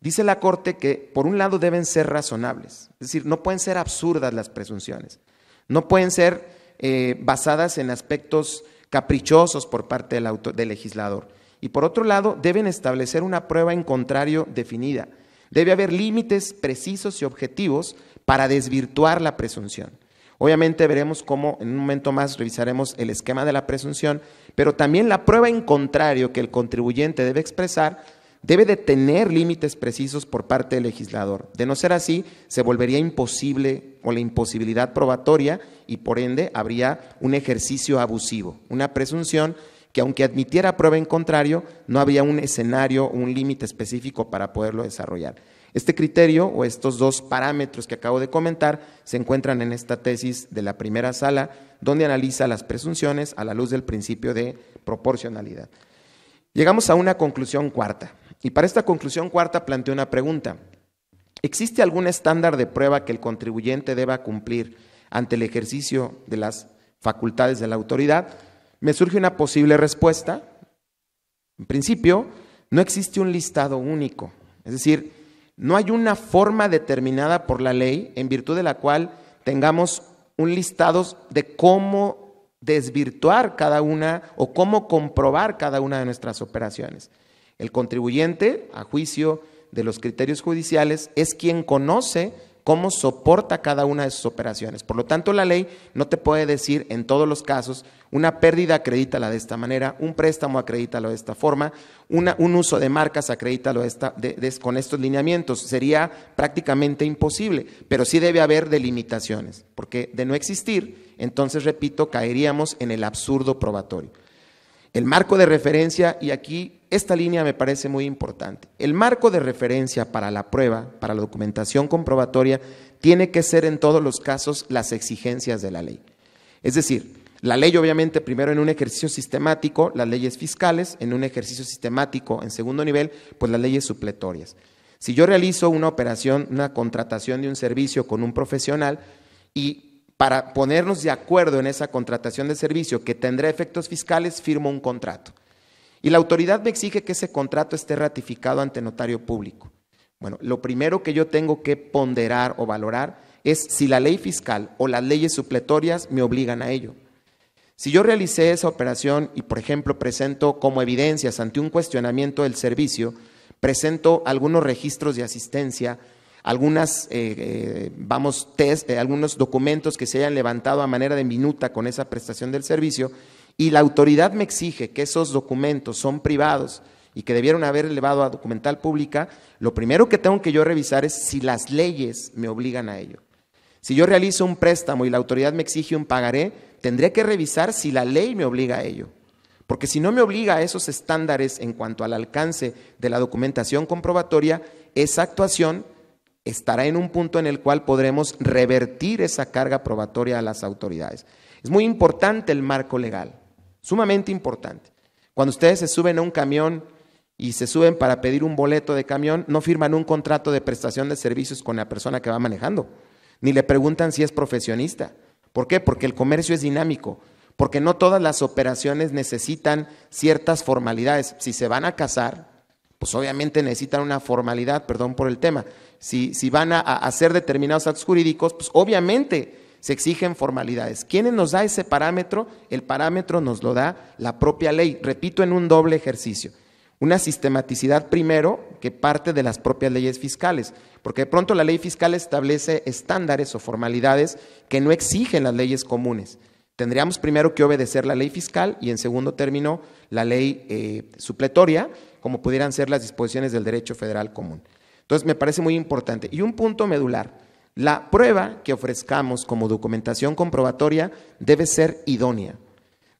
dice la Corte que por un lado deben ser razonables, es decir, no pueden ser absurdas las presunciones, no pueden ser eh, basadas en aspectos caprichosos por parte del, del legislador y por otro lado deben establecer una prueba en contrario definida. Debe haber límites precisos y objetivos para desvirtuar la presunción. Obviamente veremos cómo en un momento más revisaremos el esquema de la presunción, pero también la prueba en contrario que el contribuyente debe expresar debe de tener límites precisos por parte del legislador. De no ser así, se volvería imposible o la imposibilidad probatoria y por ende habría un ejercicio abusivo, una presunción que aunque admitiera prueba en contrario, no había un escenario, un límite específico para poderlo desarrollar. Este criterio o estos dos parámetros que acabo de comentar se encuentran en esta tesis de la primera sala, donde analiza las presunciones a la luz del principio de proporcionalidad. Llegamos a una conclusión cuarta, y para esta conclusión cuarta planteo una pregunta. ¿Existe algún estándar de prueba que el contribuyente deba cumplir ante el ejercicio de las facultades de la autoridad? me surge una posible respuesta. En principio, no existe un listado único. Es decir, no hay una forma determinada por la ley en virtud de la cual tengamos un listado de cómo desvirtuar cada una o cómo comprobar cada una de nuestras operaciones. El contribuyente, a juicio de los criterios judiciales, es quien conoce cómo soporta cada una de sus operaciones. Por lo tanto, la ley no te puede decir en todos los casos, una pérdida acredítala de esta manera, un préstamo acredítalo de esta forma, un uso de marcas acredítalo esta, con estos lineamientos. Sería prácticamente imposible, pero sí debe haber delimitaciones, porque de no existir, entonces, repito, caeríamos en el absurdo probatorio. El marco de referencia, y aquí esta línea me parece muy importante, el marco de referencia para la prueba, para la documentación comprobatoria, tiene que ser en todos los casos las exigencias de la ley. Es decir, la ley obviamente primero en un ejercicio sistemático, las leyes fiscales, en un ejercicio sistemático en segundo nivel, pues las leyes supletorias. Si yo realizo una operación, una contratación de un servicio con un profesional y para ponernos de acuerdo en esa contratación de servicio que tendrá efectos fiscales, firmo un contrato. Y la autoridad me exige que ese contrato esté ratificado ante notario público. Bueno, lo primero que yo tengo que ponderar o valorar es si la ley fiscal o las leyes supletorias me obligan a ello. Si yo realicé esa operación y, por ejemplo, presento como evidencias ante un cuestionamiento del servicio, presento algunos registros de asistencia, algunas, eh, eh, vamos, test, eh, algunos documentos que se hayan levantado a manera de minuta con esa prestación del servicio y la autoridad me exige que esos documentos son privados y que debieron haber elevado a documental pública, lo primero que tengo que yo revisar es si las leyes me obligan a ello. Si yo realizo un préstamo y la autoridad me exige un pagaré, tendré que revisar si la ley me obliga a ello. Porque si no me obliga a esos estándares en cuanto al alcance de la documentación comprobatoria, esa actuación estará en un punto en el cual podremos revertir esa carga probatoria a las autoridades. Es muy importante el marco legal, sumamente importante. Cuando ustedes se suben a un camión y se suben para pedir un boleto de camión, no firman un contrato de prestación de servicios con la persona que va manejando, ni le preguntan si es profesionista. ¿Por qué? Porque el comercio es dinámico, porque no todas las operaciones necesitan ciertas formalidades. Si se van a casar, pues obviamente necesitan una formalidad, perdón por el tema, si, van a, hacer determinados actos jurídicos, pues obviamente se exigen formalidades. ¿Quién nos da ese parámetro? El parámetro nos lo da la propia ley, repito, en un doble ejercicio. Una sistematicidad primero que parte de las propias leyes fiscales, porque de pronto la ley fiscal establece estándares o formalidades que no exigen las leyes comunes. Tendríamos primero que obedecer la ley fiscal y en segundo término la ley eh, supletoria, como pudieran ser las disposiciones del derecho federal común. Entonces, me parece muy importante. Y un punto medular, la prueba que ofrezcamos como documentación comprobatoria debe ser idónea.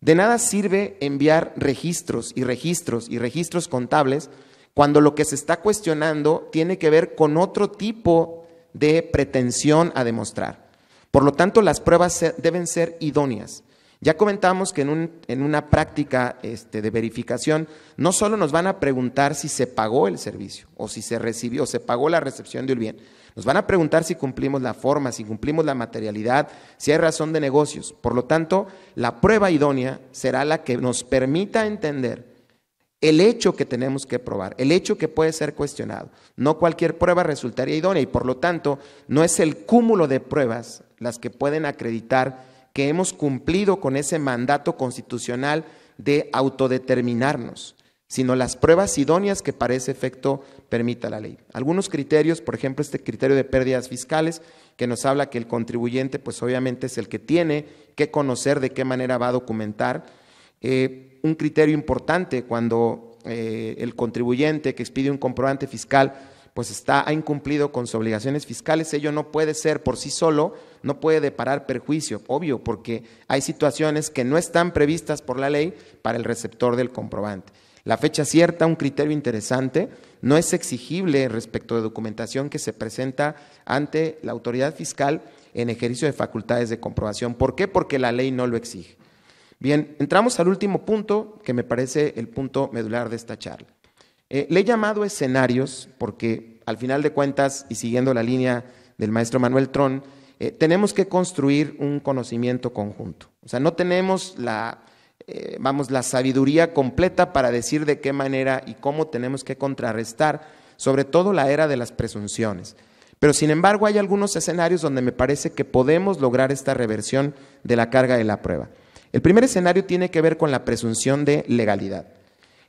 De nada sirve enviar registros y registros y registros contables cuando lo que se está cuestionando tiene que ver con otro tipo de pretensión a demostrar. Por lo tanto, las pruebas deben ser idóneas. Ya comentamos que en, una práctica este, de verificación no solo nos van a preguntar si se pagó el servicio o si se recibió, o se pagó la recepción de bien, nos van a preguntar si cumplimos la forma, si cumplimos la materialidad, si hay razón de negocios. Por lo tanto, la prueba idónea será la que nos permita entender el hecho que tenemos que probar, el hecho que puede ser cuestionado. No cualquier prueba resultaría idónea y por lo tanto no es el cúmulo de pruebas las que pueden acreditar que hemos cumplido con ese mandato constitucional de autodeterminarnos, sino las pruebas idóneas que para ese efecto permita la ley. Algunos criterios, por ejemplo, este criterio de pérdidas fiscales, que nos habla que el contribuyente, pues obviamente es el que tiene que conocer de qué manera va a documentar. Eh, un criterio importante cuando eh, el contribuyente que expide un comprobante fiscal pues está, ha incumplido con sus obligaciones fiscales, ello no puede ser por sí solo, no puede deparar perjuicio, obvio, porque hay situaciones que no están previstas por la ley para el receptor del comprobante. La fecha cierta, un criterio interesante, no es exigible respecto de documentación que se presenta ante la autoridad fiscal en ejercicio de facultades de comprobación. ¿Por qué? Porque la ley no lo exige. Bien, entramos al último punto, que me parece el punto medular de esta charla. Eh, le he llamado escenarios porque al final de cuentas, y siguiendo la línea del maestro Manuel Tron, eh, tenemos que construir un conocimiento conjunto. O sea, no tenemos eh, vamos, la sabiduría completa para decir de qué manera y cómo tenemos que contrarrestar, sobre todo la era de las presunciones. Pero sin embargo hay algunos escenarios donde me parece que podemos lograr esta reversión de la carga de la prueba. El primer escenario tiene que ver con la presunción de legalidad.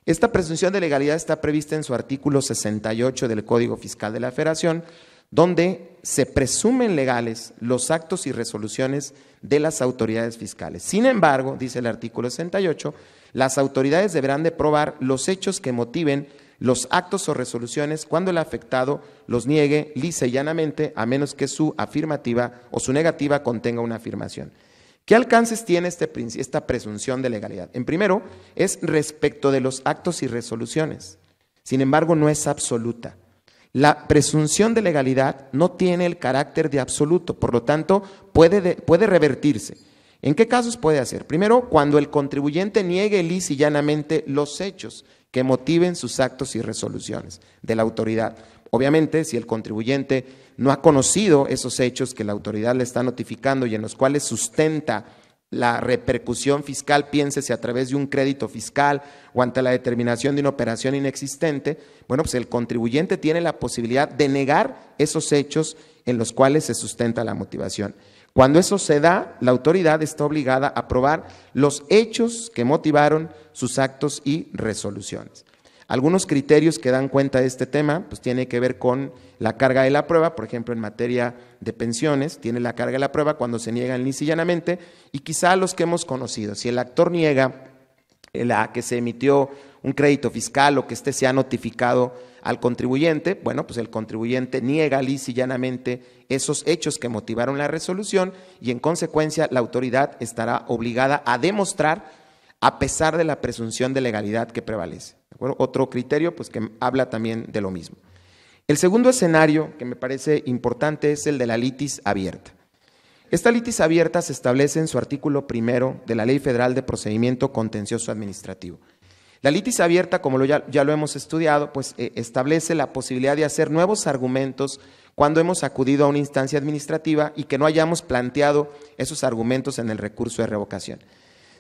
Esta presunción de legalidad está prevista en su artículo 68 del Código Fiscal de la Federación, donde se presumen legales los actos y resoluciones de las autoridades fiscales. Sin embargo, dice el artículo 68, las autoridades deberán de probar los hechos que motiven los actos o resoluciones cuando el afectado los niegue lisa y llanamente, a menos que su afirmativa o su negativa contenga una afirmación. ¿Qué alcances tiene este esta presunción de legalidad? En primero, es respecto de los actos y resoluciones. Sin embargo, no es absoluta. La presunción de legalidad no tiene el carácter de absoluto, por lo tanto, puede, revertirse. ¿En qué casos puede hacer? Primero, cuando el contribuyente niegue lisillanamente y llanamente los hechos que motiven sus actos y resoluciones de la autoridad. Obviamente, si el contribuyente no ha conocido esos hechos que la autoridad le está notificando y en los cuales sustenta la repercusión fiscal, piénsese a través de un crédito fiscal o ante la determinación de una operación inexistente, bueno, pues el contribuyente tiene la posibilidad de negar esos hechos en los cuales se sustenta la motivación. Cuando eso se da, la autoridad está obligada a probar los hechos que motivaron sus actos y resoluciones. Algunos criterios que dan cuenta de este tema, pues tiene que ver con la carga de la prueba, por ejemplo, en materia de pensiones, tiene la carga de la prueba cuando se niega lisa y llanamente, y quizá los que hemos conocido. Si el actor niega eh, la que se emitió un crédito fiscal o que éste ha notificado al contribuyente, bueno, pues el contribuyente niega lisa y llanamente esos hechos que motivaron la resolución y en consecuencia la autoridad estará obligada a demostrar a pesar de la presunción de legalidad que prevalece. Otro criterio pues, que habla también de lo mismo. El segundo escenario que me parece importante es el de la litis abierta. Esta litis abierta se establece en su artículo primero de la Ley Federal de Procedimiento Contencioso Administrativo. La litis abierta, como ya, lo hemos estudiado, pues eh, establece la posibilidad de hacer nuevos argumentos cuando hemos acudido a una instancia administrativa y que no hayamos planteado esos argumentos en el recurso de revocación.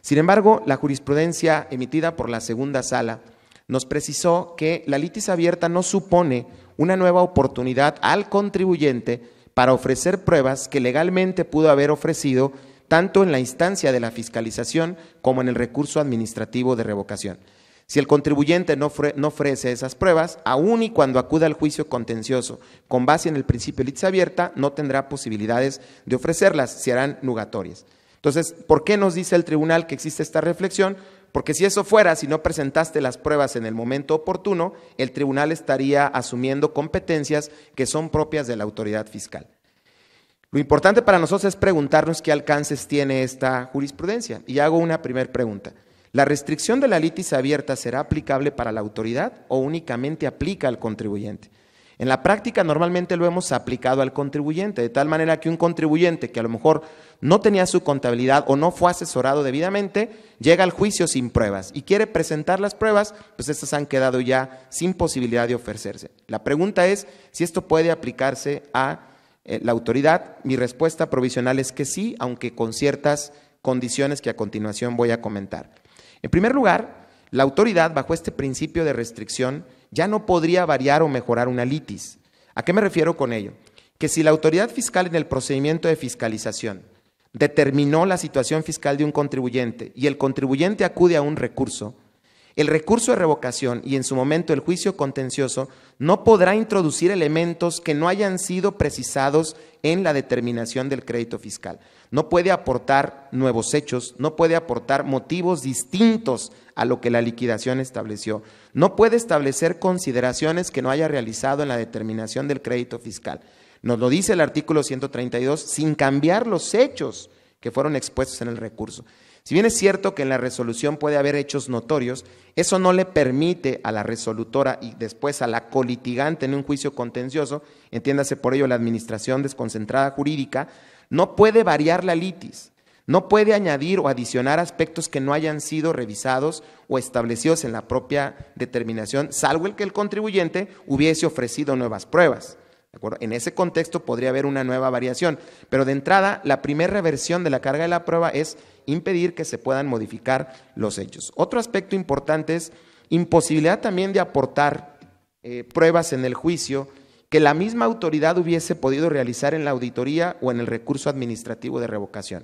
Sin embargo, la jurisprudencia emitida por la segunda sala nos precisó que la litis abierta no supone una nueva oportunidad al contribuyente para ofrecer pruebas que legalmente pudo haber ofrecido tanto en la instancia de la fiscalización como en el recurso administrativo de revocación. Si el contribuyente no, ofrece esas pruebas, aun y cuando acuda al juicio contencioso con base en el principio de litis abierta, no tendrá posibilidades de ofrecerlas, se harán nugatorias. Entonces, ¿por qué nos dice el tribunal que existe esta reflexión? Porque si eso fuera, si no presentaste las pruebas en el momento oportuno, el tribunal estaría asumiendo competencias que son propias de la autoridad fiscal. Lo importante para nosotros es preguntarnos qué alcances tiene esta jurisprudencia. Y hago una primera pregunta. ¿La restricción de la litis abierta será aplicable para la autoridad o únicamente aplica al contribuyente? En la práctica normalmente lo hemos aplicado al contribuyente, de tal manera que un contribuyente que a lo mejor no tenía su contabilidad o no fue asesorado debidamente, llega al juicio sin pruebas y quiere presentar las pruebas, pues estas han quedado ya sin posibilidad de ofrecerse. La pregunta es si esto puede aplicarse a eh, la autoridad. Mi respuesta provisional es que sí, aunque con ciertas condiciones que a continuación voy a comentar. En primer lugar, la autoridad, bajo este principio de restricción, ya no podría variar o mejorar una litis. ¿A qué me refiero con ello? Que si la autoridad fiscal en el procedimiento de fiscalización determinó la situación fiscal de un contribuyente y el contribuyente acude a un recurso, el recurso de revocación y en su momento el juicio contencioso no podrá introducir elementos que no hayan sido precisados en la determinación del crédito fiscal. No puede aportar nuevos hechos, no puede aportar motivos distintos a lo que la liquidación estableció. No puede establecer consideraciones que no haya realizado en la determinación del crédito fiscal. Nos lo dice el artículo 132 sin cambiar los hechos que fueron expuestos en el recurso. Si bien es cierto que en la resolución puede haber hechos notorios, eso no le permite a la resolutora y después a la colitigante en un juicio contencioso, entiéndase por ello la administración desconcentrada jurídica, no puede variar la litis, no puede añadir o adicionar aspectos que no hayan sido revisados o establecidos en la propia determinación, salvo el que el contribuyente hubiese ofrecido nuevas pruebas. En ese contexto podría haber una nueva variación, pero de entrada la primera reversión de la carga de la prueba es impedir que se puedan modificar los hechos. Otro aspecto importante es imposibilidad también de aportar eh, pruebas en el juicio que la misma autoridad hubiese podido realizar en la auditoría o en el recurso administrativo de revocación.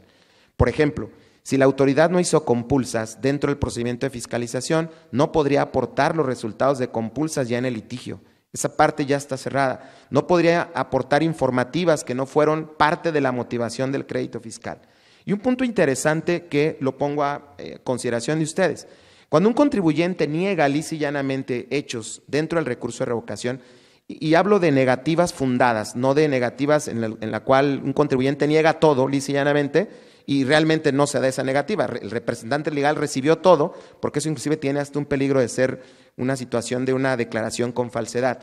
Por ejemplo, si la autoridad no hizo compulsas dentro del procedimiento de fiscalización, no podría aportar los resultados de compulsas ya en el litigio. Esa parte ya está cerrada. No podría aportar informativas que no fueron parte de la motivación del crédito fiscal. Y un punto interesante que lo pongo a eh, consideración de ustedes. Cuando un contribuyente niega lisa y llanamente hechos dentro del recurso de revocación, y, hablo de negativas fundadas, no de negativas en la, cual un contribuyente niega todo lisa y llanamente, y realmente no se da esa negativa. El representante legal recibió todo, porque eso inclusive tiene hasta un peligro de ser una situación de una declaración con falsedad.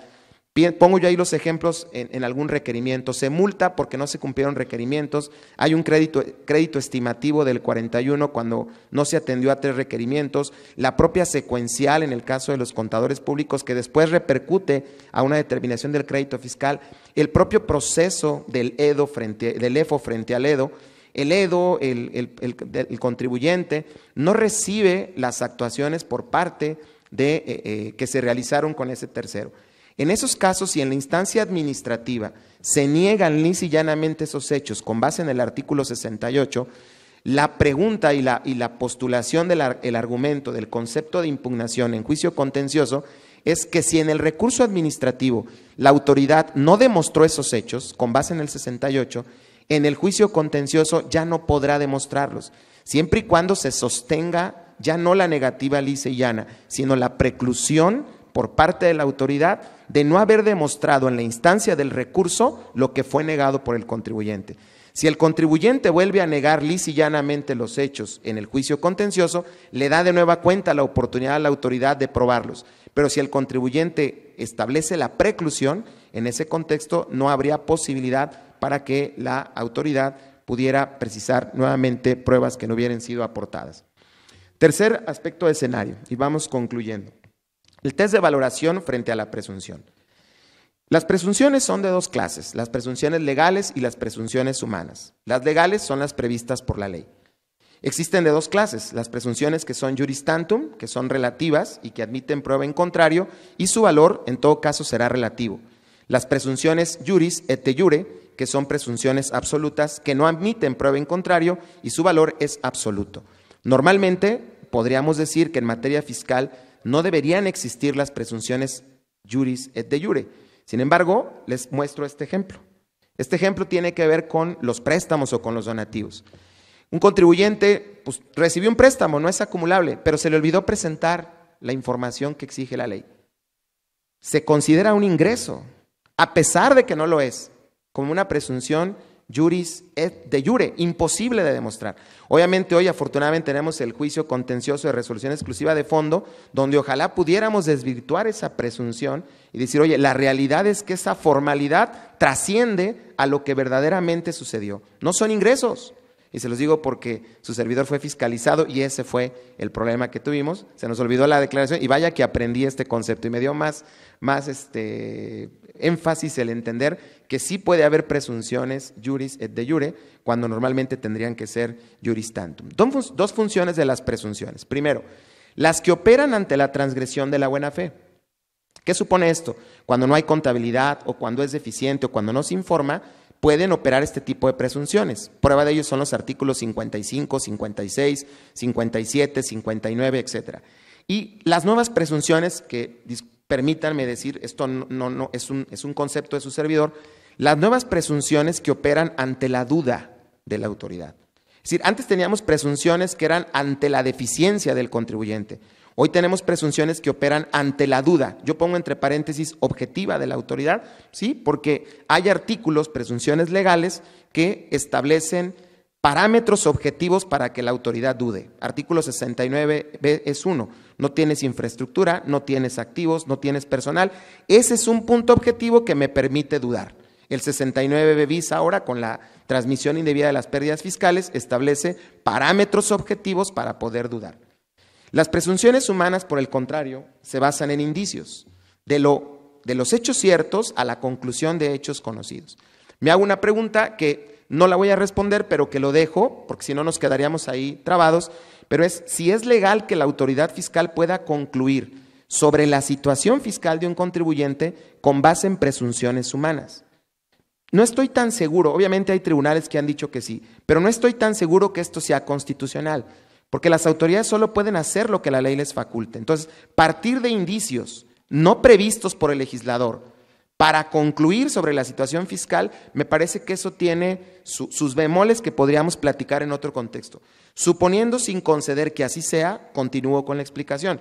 Pongo yo ahí los ejemplos en, algún requerimiento. Se multa porque no se cumplieron requerimientos. Hay un crédito, crédito estimativo del 41 cuando no se atendió a tres requerimientos. La propia secuencial en el caso de los contadores públicos que después repercute a una determinación del crédito fiscal. El propio proceso del, EDO frente, del EFO frente al EDO el EDO, el, contribuyente, no recibe las actuaciones por parte de, eh, eh, que se realizaron con ese tercero. En esos casos, si en la instancia administrativa se niegan lis y llanamente esos hechos con base en el artículo 68, la pregunta y la, y la postulación del el argumento del concepto de impugnación en juicio contencioso es que si en el recurso administrativo la autoridad no demostró esos hechos con base en el 68, en el juicio contencioso ya no podrá demostrarlos, siempre y cuando se sostenga ya no la negativa lisa y llana, sino la preclusión por parte de la autoridad de no haber demostrado en la instancia del recurso lo que fue negado por el contribuyente. Si el contribuyente vuelve a negar lisa y llanamente los hechos en el juicio contencioso, le da de nueva cuenta la oportunidad a la autoridad de probarlos. Pero si el contribuyente establece la preclusión, en ese contexto no habría posibilidad para que la autoridad pudiera precisar nuevamente pruebas que no hubieran sido aportadas. Tercer aspecto de escenario, y vamos concluyendo. El test de valoración frente a la presunción. Las presunciones son de dos clases, las presunciones legales y las presunciones humanas. Las legales son las previstas por la ley. Existen de dos clases, las presunciones que son juris tantum, que son relativas y que admiten prueba en contrario, y su valor en todo caso será relativo. Las presunciones juris et jure, que son presunciones absolutas que no admiten prueba en contrario y su valor es absoluto. Normalmente podríamos decir que en materia fiscal no deberían existir las presunciones juris et de jure. Sin embargo, les muestro este ejemplo. Este ejemplo tiene que ver con los préstamos o con los donativos. Un contribuyente pues, recibió un préstamo, no es acumulable, pero se le olvidó presentar la información que exige la ley. Se considera un ingreso, a pesar de que no lo es, como una presunción juris et de jure, imposible de demostrar. Obviamente hoy afortunadamente tenemos el juicio contencioso de resolución exclusiva de fondo, donde ojalá pudiéramos desvirtuar esa presunción y decir, oye, la realidad es que esa formalidad trasciende a lo que verdaderamente sucedió. No son ingresos. Y se los digo porque su servidor fue fiscalizado y ese fue el problema que tuvimos. Se nos olvidó la declaración y vaya que aprendí este concepto y me dio más, más este, énfasis el entender que sí puede haber presunciones juris et de jure cuando normalmente tendrían que ser juris tantum. Dos funciones de las presunciones. Primero, las que operan ante la transgresión de la buena fe. ¿Qué supone esto? Cuando no hay contabilidad o cuando es deficiente o cuando no se informa, pueden operar este tipo de presunciones. Prueba de ello son los artículos 55, 56, 57, 59, etc. Y las nuevas presunciones que permítanme decir, esto no, no, es, un, es un concepto de su servidor, las nuevas presunciones que operan ante la duda de la autoridad. Es decir, antes teníamos presunciones que eran ante la deficiencia del contribuyente. Hoy tenemos presunciones que operan ante la duda. Yo pongo entre paréntesis objetiva de la autoridad, ¿sí? Porque hay artículos, presunciones legales, que establecen parámetros objetivos para que la autoridad dude. Artículo 69b es uno. No tienes infraestructura, no tienes activos, no tienes personal. Ese es un punto objetivo que me permite dudar. El 69b bis ahora con la transmisión indebida de las pérdidas fiscales establece parámetros objetivos para poder dudar. Las presunciones humanas, por el contrario, se basan en indicios de, lo, de los hechos ciertos a la conclusión de hechos conocidos. Me hago una pregunta que no la voy a responder, pero que lo dejo, porque si no nos quedaríamos ahí trabados, pero es si es legal que la autoridad fiscal pueda concluir sobre la situación fiscal de un contribuyente con base en presunciones humanas. No estoy tan seguro, obviamente hay tribunales que han dicho que sí, pero no estoy tan seguro que esto sea constitucional, porque las autoridades solo pueden hacer lo que la ley les faculte. Entonces, partir de indicios no previstos por el legislador, para concluir sobre la situación fiscal, me parece que eso tiene sus bemoles que podríamos platicar en otro contexto. Suponiendo sin conceder que así sea, continúo con la explicación.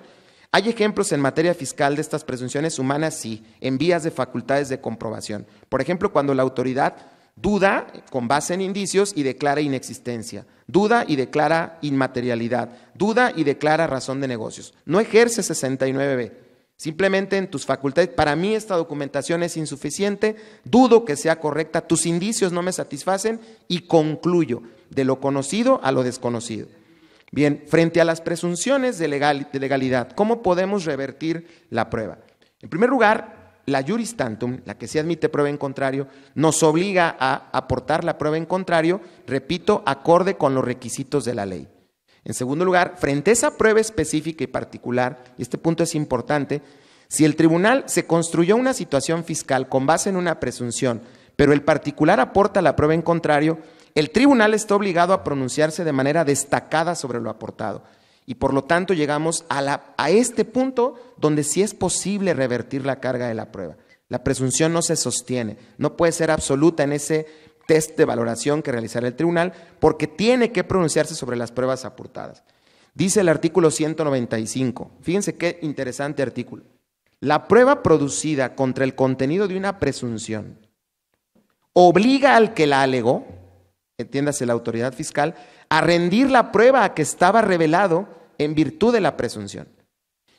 ¿Hay ejemplos en materia fiscal de estas presunciones humanas? Sí, en vías de facultades de comprobación. Por ejemplo, cuando la autoridad duda con base en indicios y declara inexistencia, duda y declara inmaterialidad, duda y declara razón de negocios. No ejerce 69B, Simplemente en tus facultades, para mí esta documentación es insuficiente, dudo que sea correcta, tus indicios no me satisfacen y concluyo de lo conocido a lo desconocido. Bien, frente a las presunciones de, legalidad, ¿cómo podemos revertir la prueba? En primer lugar, la juris tantum, la que se admite prueba en contrario, nos obliga a aportar la prueba en contrario, repito, acorde con los requisitos de la ley. En segundo lugar, frente a esa prueba específica y particular, y este punto es importante, si el tribunal se construyó una situación fiscal con base en una presunción, pero el particular aporta la prueba en contrario, el tribunal está obligado a pronunciarse de manera destacada sobre lo aportado. Y por lo tanto llegamos a, este punto donde sí es posible revertir la carga de la prueba. La presunción no se sostiene, no puede ser absoluta en ese test de valoración que realizará el tribunal porque tiene que pronunciarse sobre las pruebas aportadas. Dice el artículo 195, fíjense qué interesante artículo. La prueba producida contra el contenido de una presunción obliga al que la alegó, entiéndase la autoridad fiscal, a rendir la prueba a que estaba revelado en virtud de la presunción.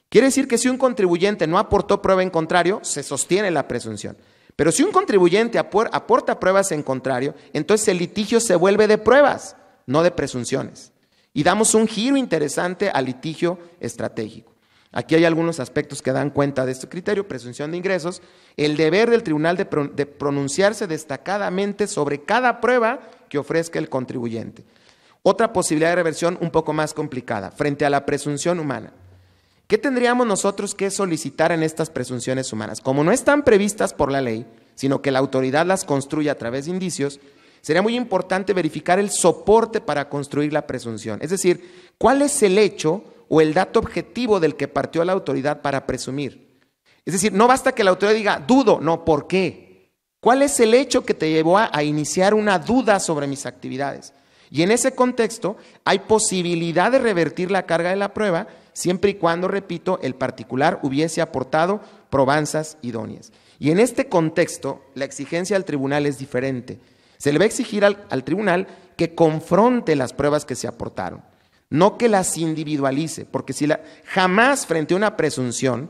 Quiere decir que si un contribuyente no aportó prueba en contrario, se sostiene la presunción. Pero si un contribuyente aporta pruebas en contrario, entonces el litigio se vuelve de pruebas, no de presunciones. Y damos un giro interesante al litigio estratégico. Aquí hay algunos aspectos que dan cuenta de este criterio, presunción de ingresos, el deber del tribunal de, pronunciarse destacadamente sobre cada prueba que ofrezca el contribuyente. Otra posibilidad de reversión un poco más complicada, frente a la presunción humana. ¿Qué tendríamos nosotros que solicitar en estas presunciones humanas? Como no están previstas por la ley, sino que la autoridad las construye a través de indicios, sería muy importante verificar el soporte para construir la presunción. Es decir, ¿cuál es el hecho o el dato objetivo del que partió la autoridad para presumir? Es decir, no basta que la autoridad diga, dudo, no, ¿por qué? ¿Cuál es el hecho que te llevó a, iniciar una duda sobre mis actividades? Y en ese contexto hay posibilidad de revertir la carga de la prueba siempre y cuando, repito, el particular hubiese aportado probanzas idóneas. Y en este contexto, la exigencia al tribunal es diferente. Se le va a exigir al, tribunal que confronte las pruebas que se aportaron, no que las individualice, porque si la, jamás frente a una presunción,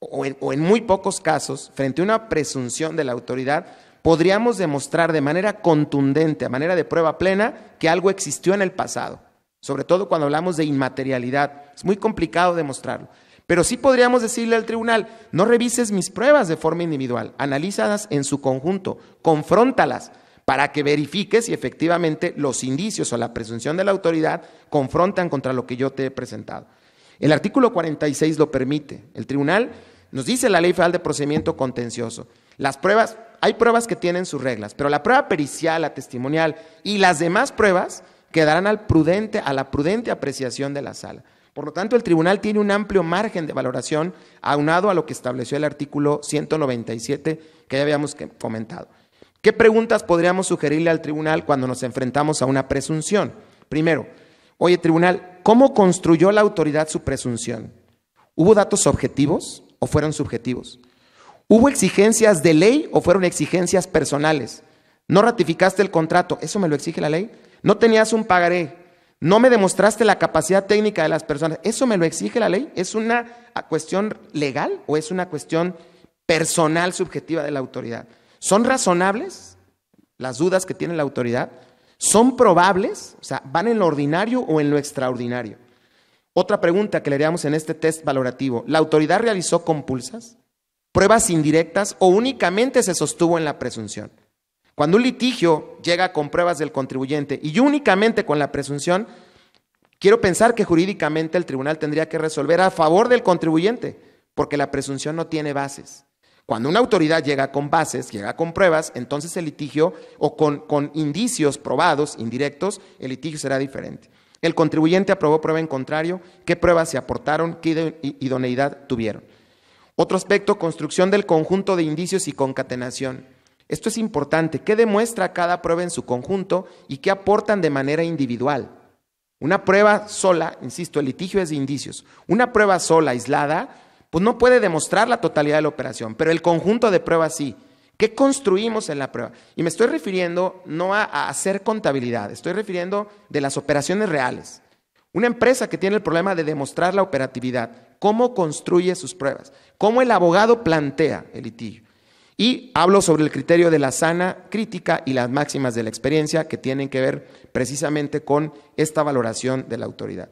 o en, o en muy pocos casos, frente a una presunción de la autoridad, podríamos demostrar de manera contundente, a manera de prueba plena, que algo existió en el pasado sobre todo cuando hablamos de inmaterialidad. Es muy complicado demostrarlo. Pero sí podríamos decirle al tribunal, no revises mis pruebas de forma individual, analízalas en su conjunto, confrontalas para que verifiques si efectivamente los indicios o la presunción de la autoridad confrontan contra lo que yo te he presentado. El artículo 46 lo permite. El tribunal nos dice la Ley Federal de Procedimiento Contencioso. Las pruebas, hay pruebas que tienen sus reglas, pero la prueba pericial, la testimonial y las demás pruebas quedarán al prudente, a la prudente apreciación de la sala. Por lo tanto, el tribunal tiene un amplio margen de valoración aunado a lo que estableció el artículo 197 que ya habíamos fomentado. ¿Qué preguntas podríamos sugerirle al tribunal cuando nos enfrentamos a una presunción? Primero, oye tribunal, ¿cómo construyó la autoridad su presunción? ¿Hubo datos objetivos o fueron subjetivos? ¿Hubo exigencias de ley o fueron exigencias personales? ¿No ratificaste el contrato? ¿Eso me lo exige la ley? no tenías un pagaré, no me demostraste la capacidad técnica de las personas. ¿Eso me lo exige la ley? ¿Es una cuestión legal o es una cuestión personal subjetiva de la autoridad? ¿Son razonables las dudas que tiene la autoridad? ¿Son probables? O sea, ¿van en lo ordinario o en lo extraordinario? Otra pregunta que le haríamos en este test valorativo. ¿La autoridad realizó compulsas, pruebas indirectas o únicamente se sostuvo en la presunción? Cuando un litigio llega con pruebas del contribuyente y únicamente con la presunción, quiero pensar que jurídicamente el tribunal tendría que resolver a favor del contribuyente, porque la presunción no tiene bases. Cuando una autoridad llega con bases, llega con pruebas, entonces el litigio, o con, con indicios probados, indirectos, el litigio será diferente. El contribuyente aprobó prueba en contrario, qué pruebas se aportaron, qué idoneidad tuvieron. Otro aspecto, construcción del conjunto de indicios y concatenación. Esto es importante. ¿Qué demuestra cada prueba en su conjunto y qué aportan de manera individual? Una prueba sola, insisto, el litigio es de indicios. Una prueba sola, aislada, pues no puede demostrar la totalidad de la operación, pero el conjunto de pruebas sí. ¿Qué construimos en la prueba? Y me estoy refiriendo no a, hacer contabilidad, estoy refiriendo de las operaciones reales. Una empresa que tiene el problema de demostrar la operatividad, ¿cómo construye sus pruebas? ¿Cómo el abogado plantea el litigio? Y hablo sobre el criterio de la sana crítica y las máximas de la experiencia que tienen que ver precisamente con esta valoración de la autoridad.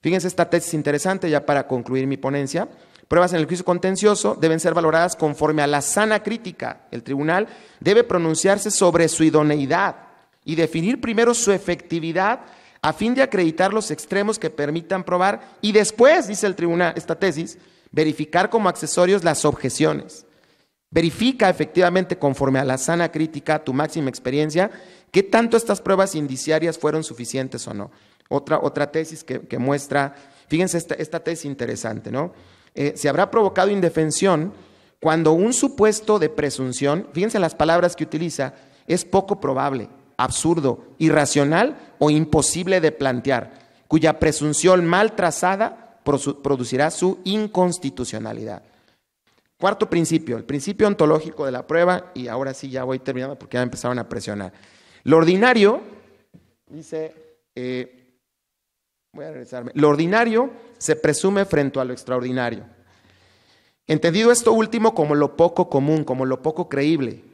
Fíjense esta tesis interesante ya para concluir mi ponencia. Pruebas en el juicio contencioso deben ser valoradas conforme a la sana crítica. El tribunal debe pronunciarse sobre su idoneidad y definir primero su efectividad a fin de acreditar los extremos que permitan probar y después, dice el tribunal, esta tesis, verificar como accesorios las objeciones. Verifica efectivamente, conforme a la sana crítica, tu máxima experiencia, qué tanto estas pruebas indiciarias fueron suficientes o no. Otra, tesis que, muestra, fíjense esta, tesis interesante, ¿no? Eh, se habrá provocado indefensión cuando un supuesto de presunción, fíjense las palabras que utiliza, es poco probable, absurdo, irracional o imposible de plantear, cuya presunción mal trazada producirá su inconstitucionalidad. Cuarto principio, el principio ontológico de la prueba, y ahora sí ya voy terminando porque ya empezaron a presionar. Lo ordinario, dice, eh, voy a regresarme, lo ordinario se presume frente a lo extraordinario. Entendido esto último como lo poco común, como lo poco creíble.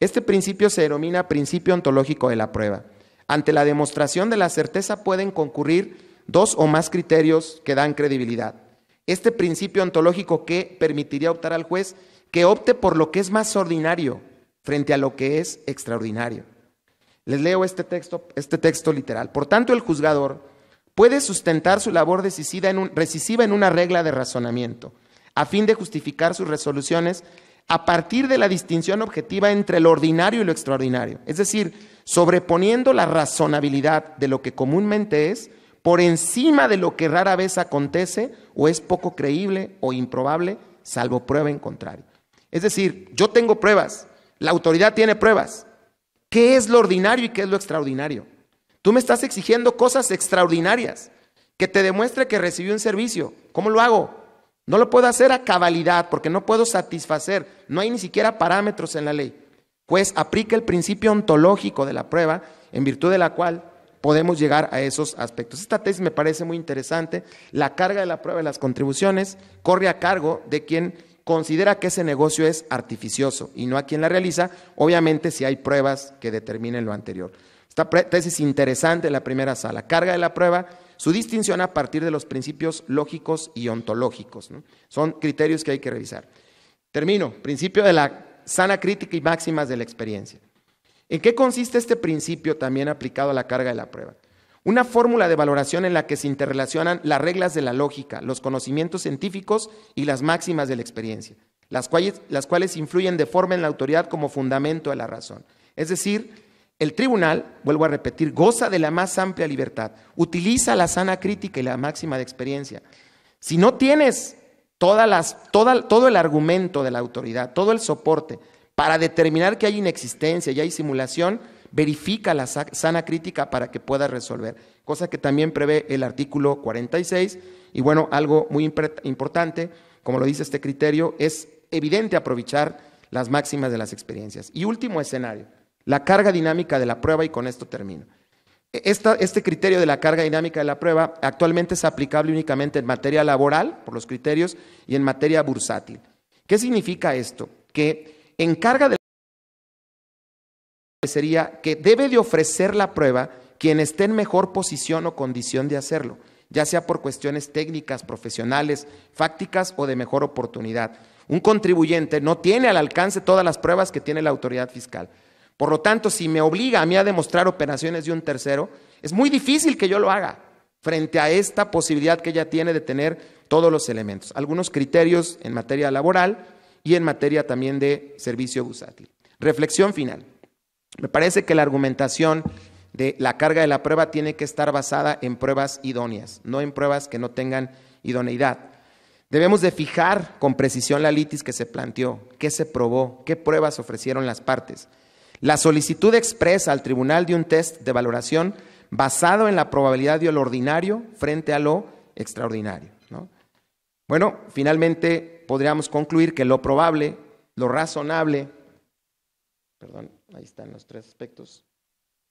Este principio se denomina principio ontológico de la prueba. Ante la demostración de la certeza pueden concurrir dos o más criterios que dan credibilidad este principio ontológico que permitiría optar al juez que opte por lo que es más ordinario frente a lo que es extraordinario. Les leo este texto, este texto literal. Por tanto, el juzgador puede sustentar su labor decisiva en, en una regla de razonamiento, a fin de justificar sus resoluciones a partir de la distinción objetiva entre lo ordinario y lo extraordinario, es decir, sobreponiendo la razonabilidad de lo que comúnmente es por encima de lo que rara vez acontece o es poco creíble o improbable, salvo prueba en contrario. Es decir, yo tengo pruebas, la autoridad tiene pruebas. ¿Qué es lo ordinario y qué es lo extraordinario? Tú me estás exigiendo cosas extraordinarias, que te demuestre que recibí un servicio. ¿Cómo lo hago? No lo puedo hacer a cabalidad porque no puedo satisfacer, no hay ni siquiera parámetros en la ley. Pues aplica el principio ontológico de la prueba, en virtud de la cual podemos llegar a esos aspectos. Esta tesis me parece muy interesante. La carga de la prueba de las contribuciones corre a cargo de quien considera que ese negocio es artificioso y no a quien la realiza, obviamente si hay pruebas que determinen lo anterior. Esta tesis es interesante en la primera sala, carga de la prueba, su distinción a partir de los principios lógicos y ontológicos. Son criterios que hay que revisar. Termino, principio de la sana crítica y máximas de la experiencia. ¿En qué consiste este principio también aplicado a la carga de la prueba? Una fórmula de valoración en la que se interrelacionan las reglas de la lógica, los conocimientos científicos y las máximas de la experiencia, las cuales, las cuales influyen de forma en la autoridad como fundamento de la razón. Es decir, el tribunal, vuelvo a repetir, goza de la más amplia libertad, utiliza la sana crítica y la máxima de experiencia. Si no tienes todas las, todo el argumento de la autoridad, todo el soporte, para determinar que hay inexistencia y hay simulación, verifica la sana crítica para que pueda resolver, cosa que también prevé el artículo 46. Y bueno, algo muy importante, como lo dice este criterio, es evidente aprovechar las máximas de las experiencias. Y último escenario, la carga dinámica de la prueba, y con esto termino. E-, esta, este criterio de la carga dinámica de la prueba actualmente es aplicable únicamente en materia laboral, por los criterios, y en materia bursátil. ¿Qué significa esto? Que encarga de sería que debe de ofrecer la prueba quien esté en mejor posición o condición de hacerlo, ya sea por cuestiones técnicas, profesionales, fácticas o de mejor oportunidad. Un contribuyente no tiene al alcance todas las pruebas que tiene la autoridad fiscal. Por lo tanto, si me obliga a mí a demostrar operaciones de un tercero, es muy difícil que yo lo haga frente a esta posibilidad que ella tiene de tener todos los elementos. Algunos criterios en materia laboral, y en materia también de servicio busátil. Reflexión final. Me parece que la argumentación de la carga de la prueba tiene que estar basada en pruebas idóneas, no en pruebas que no tengan idoneidad. Debemos de fijar con precisión la litis que se planteó, qué se probó, qué pruebas ofrecieron las partes. La solicitud expresa al tribunal de un test de valoración basado en la probabilidad de lo ordinario frente a lo extraordinario. Bueno, finalmente podríamos concluir que lo probable, lo razonable, perdón, ahí están los tres aspectos,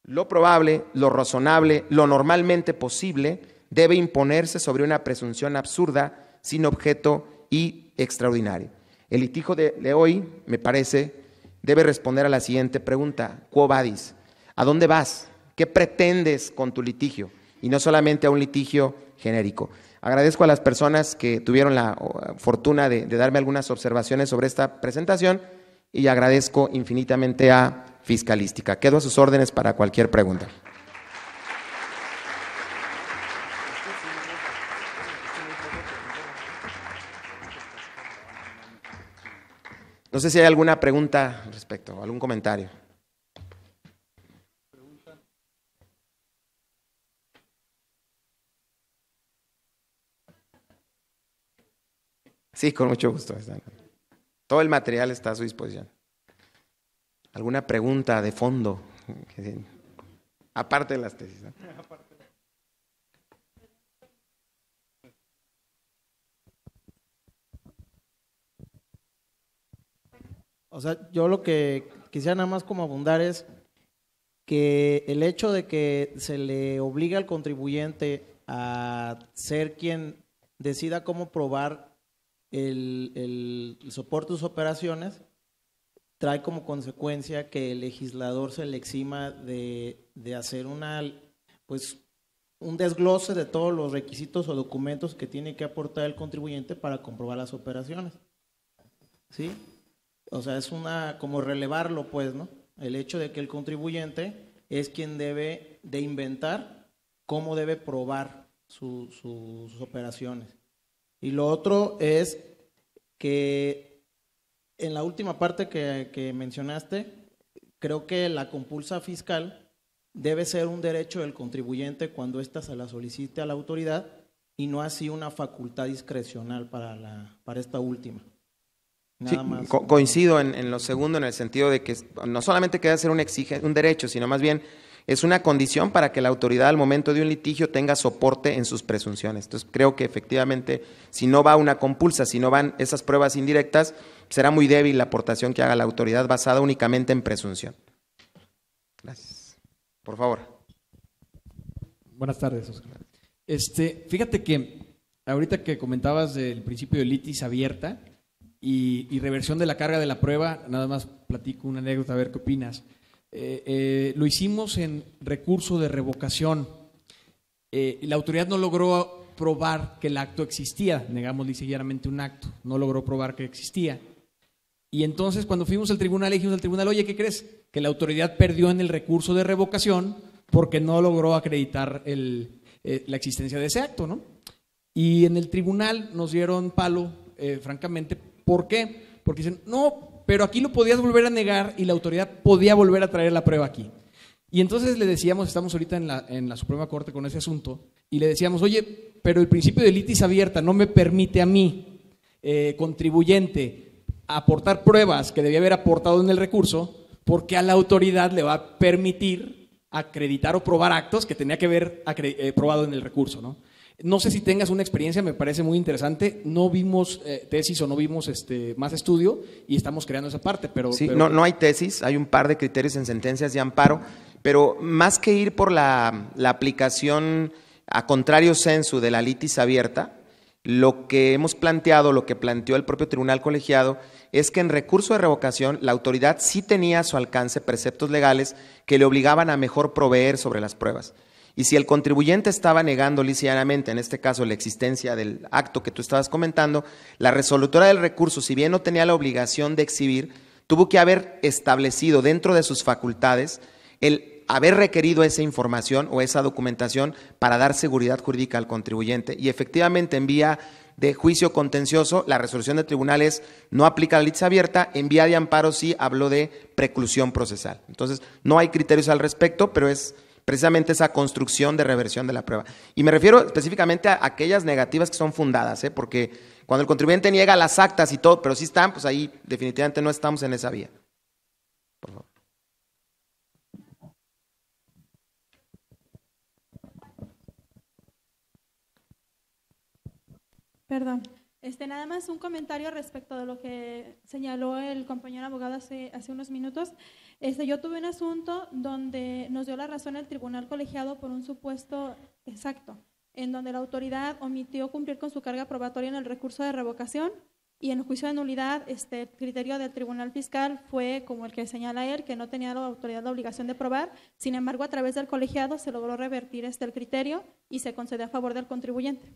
lo probable, lo razonable, lo normalmente posible, debe imponerse sobre una presunción absurda, sin objeto y extraordinario. El litijo de, de hoy, me parece, debe responder a la siguiente pregunta, quo vadis, ¿a dónde vas? ¿Qué pretendes con tu litigio? Y no solamente a un litigio genérico. Agradezco a las personas que tuvieron la fortuna de, darme algunas observaciones sobre esta presentación y agradezco infinitamente a Fiscalística. Quedo a sus órdenes para cualquier pregunta. No sé si hay alguna pregunta al respecto, algún comentario. Sí, con mucho gusto. Todo el material está a su disposición. ¿Alguna pregunta de fondo? Aparte de las tesis. O sea, yo lo que quisiera nada más como abundar es que el hecho de que se le obliga al contribuyente a ser quien decida cómo probar el, soporte de sus operaciones trae como consecuencia que el legislador se le exima de, de, hacer una, pues, un desglose de todos los requisitos o documentos que tiene que aportar el contribuyente para comprobar las operaciones. O sea, es una, como relevarlo, pues, ¿no? El hecho de que el contribuyente es quien debe de inventar cómo debe probar sus operaciones. Y lo otro es que en la última parte que, mencionaste, creo que la compulsa fiscal debe ser un derecho del contribuyente cuando ésta se la solicite a la autoridad y no así una facultad discrecional para, la, para esta última. Nada más. coincido en, lo segundo, en el sentido de que no solamente queda ser un, exige, un derecho, sino más bien es una condición para que la autoridad al momento de un litigio tenga soporte en sus presunciones. Entonces creo que efectivamente si no va una compulsa, si no van esas pruebas indirectas, será muy débil la aportación que haga la autoridad basada únicamente en presunción. Gracias. Por favor. Buenas tardes, Oscar. Este, fíjate que ahorita que comentabas del principio de litis abierta y, y reversión de la carga de la prueba, nada más platico una anécdota a ver qué opinas. Eh, eh, lo hicimos en recurso de revocación. Eh, la autoridad no logró probar que el acto existía, negamos llanamente un acto, no logró probar que existía. Y entonces cuando fuimos al tribunal, dijimos al tribunal, oye, ¿qué crees? Que la autoridad perdió en el recurso de revocación porque no logró acreditar la existencia de ese acto, ¿no? Y en el tribunal nos dieron palo, francamente, ¿por qué? Porque dicen, no, pero aquí lo podías volver a negar y la autoridad podía volver a traer la prueba aquí. Y entonces le decíamos, estamos ahorita en la, Suprema Corte con ese asunto, y le decíamos, oye, pero el principio de litis abierta no me permite a mí, eh, contribuyente, aportar pruebas que debía haber aportado en el recurso, porque a la autoridad le va a permitir acreditar o probar actos que tenía que haber eh, probado en el recurso, ¿no? No sé si tengas una experiencia, me parece muy interesante. No vimos eh, tesis o no vimos este, más estudio y estamos creando esa parte, pero... Sí, No, hay tesis, hay un par de criterios en sentencias de amparo, pero más que ir por la, aplicación a contrario censo de la litis abierta, lo que hemos planteado, lo que planteó el propio tribunal colegiado, es que en recurso de revocación la autoridad sí tenía a su alcance preceptos legales que le obligaban a mejor proveer sobre las pruebas. Y si el contribuyente estaba negando lisianamente, en este caso, la existencia del acto que tú estabas comentando, la resolutora del recurso, si bien no tenía la obligación de exhibir, tuvo que haber establecido dentro de sus facultades el haber requerido esa información o esa documentación para dar seguridad jurídica al contribuyente. Y efectivamente, en vía de juicio contencioso, la resolución de tribunales no aplica la lista abierta, en vía de amparo sí habló de preclusión procesal. Entonces, no hay criterios al respecto, pero es precisamente esa construcción de reversión de la prueba. Y me refiero específicamente a aquellas negativas que son fundadas, ¿eh? porque cuando el contribuyente niega las actas y todo, pero sí están, pues ahí definitivamente no estamos en esa vía. Por Perdón. Este, nada más un comentario respecto de lo que señaló el compañero abogado hace, unos minutos. Este, yo tuve un asunto donde nos dio la razón el tribunal colegiado por un supuesto exacto, en donde la autoridad omitió cumplir con su carga probatoria en el recurso de revocación y en el juicio de nulidad este, el criterio del tribunal fiscal fue como el que señala él, que no tenía la autoridad la obligación de probar. Sin embargo, a través del colegiado se logró revertir este el criterio y se concedió a favor del contribuyente.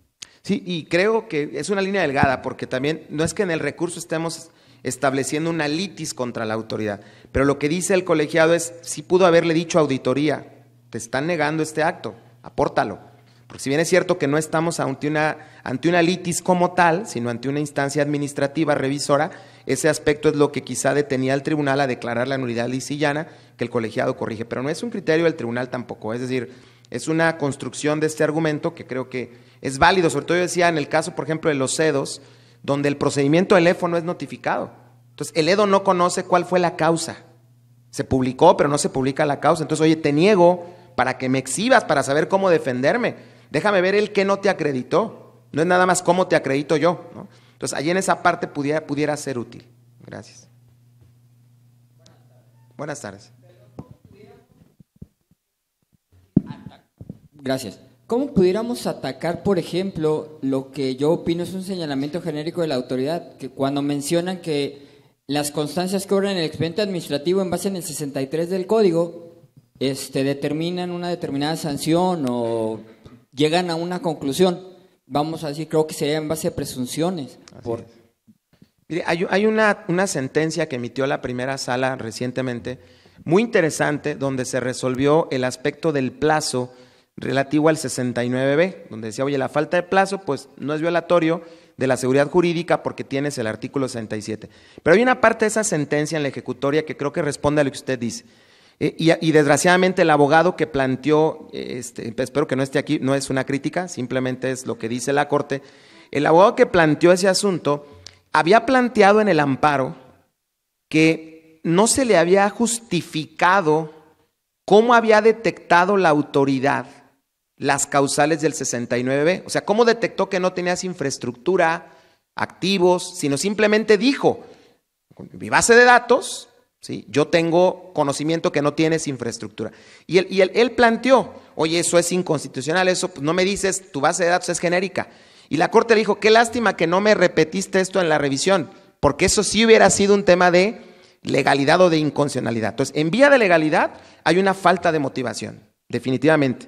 Sí, y creo que es una línea delgada, porque también no es que en el recurso estemos estableciendo una litis contra la autoridad, pero lo que dice el colegiado es, si pudo haberle dicho auditoría, te están negando este acto, apórtalo. Porque si bien es cierto que no estamos ante una, ante una litis como tal, sino ante una instancia administrativa revisora, ese aspecto es lo que quizá detenía al tribunal a declarar la nulidad lisillana que el colegiado corrige, pero no es un criterio del tribunal tampoco, es decir, es una construcción de este argumento que creo que es válido. Sobre todo yo decía en el caso, por ejemplo, de los CEDOS, donde el procedimiento del EFO no es notificado. Entonces, el EDO no conoce cuál fue la causa. Se publicó, pero no se publica la causa. Entonces, oye, te niego para que me exhibas, para saber cómo defenderme. Déjame ver el que no te acreditó. No es nada más cómo te acredito yo. Entonces, allí en esa parte pudiera, pudiera ser útil. Gracias. Buenas tardes. Gracias. ¿Cómo pudiéramos atacar, por ejemplo, lo que yo opino es un señalamiento genérico de la autoridad? Que cuando mencionan que las constancias que obran el expediente administrativo en base en el 63 del código este, determinan una determinada sanción o llegan a una conclusión, vamos a decir, creo que sería en base a presunciones. Mire, hay, una sentencia que emitió la primera sala recientemente, muy interesante, donde se resolvió el aspecto del plazo relativo al 69B, donde decía, oye, la falta de plazo, pues no es violatorio de la seguridad jurídica porque tienes el artículo 67. Pero hay una parte de esa sentencia en la ejecutoria que creo que responde a lo que usted dice. Eh, y, y, desgraciadamente el abogado que planteó, este, espero que no esté aquí, no es una crítica, simplemente es lo que dice la Corte, el abogado que planteó ese asunto había planteado en el amparo que no se le había justificado cómo había detectado la autoridad las causales del 69? O sea, ¿cómo detectó que no tenías infraestructura, activos, sino simplemente dijo, mi base de datos, ¿sí? yo tengo conocimiento que no tienes infraestructura? Y él, planteó, oye, eso es inconstitucional, eso pues, no me dices, tu base de datos es genérica. Y la Corte le dijo, qué lástima que no me repetiste esto en la revisión, porque eso sí hubiera sido un tema de legalidad o de inconstitucionalidad. Entonces, en vía de legalidad hay una falta de motivación, definitivamente.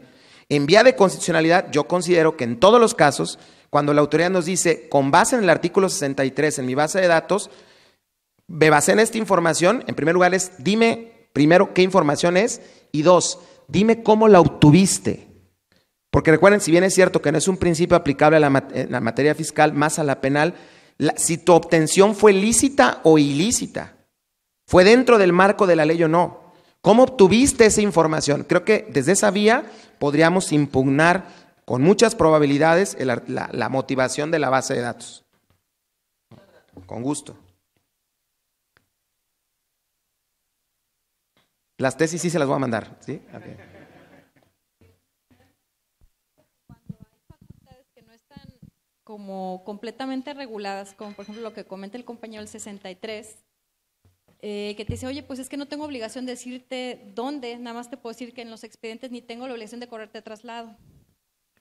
En vía de constitucionalidad, yo considero que en todos los casos, cuando la autoridad nos dice, con base en el artículo 63, en mi base de datos, me basé en esta información, en primer lugar es, dime primero qué información es y dos, dime cómo la obtuviste. Porque recuerden, si bien es cierto que no es un principio aplicable a la, materia fiscal, más a la penal, si tu obtención fue lícita o ilícita, fue dentro del marco de la ley o no. ¿Cómo obtuviste esa información? Creo que desde esa vía podríamos impugnar con muchas probabilidades la, motivación de la base de datos. Con gusto. Las tesis sí se las voy a mandar, ¿sí? Cuando hay facultades que no están como completamente reguladas, como por ejemplo lo que comenta el compañero el 63, eh, que te dice, oye, pues es que no tengo obligación de decirte dónde, nada más te puedo decir que en los expedientes ni tengo la obligación de correrte traslado.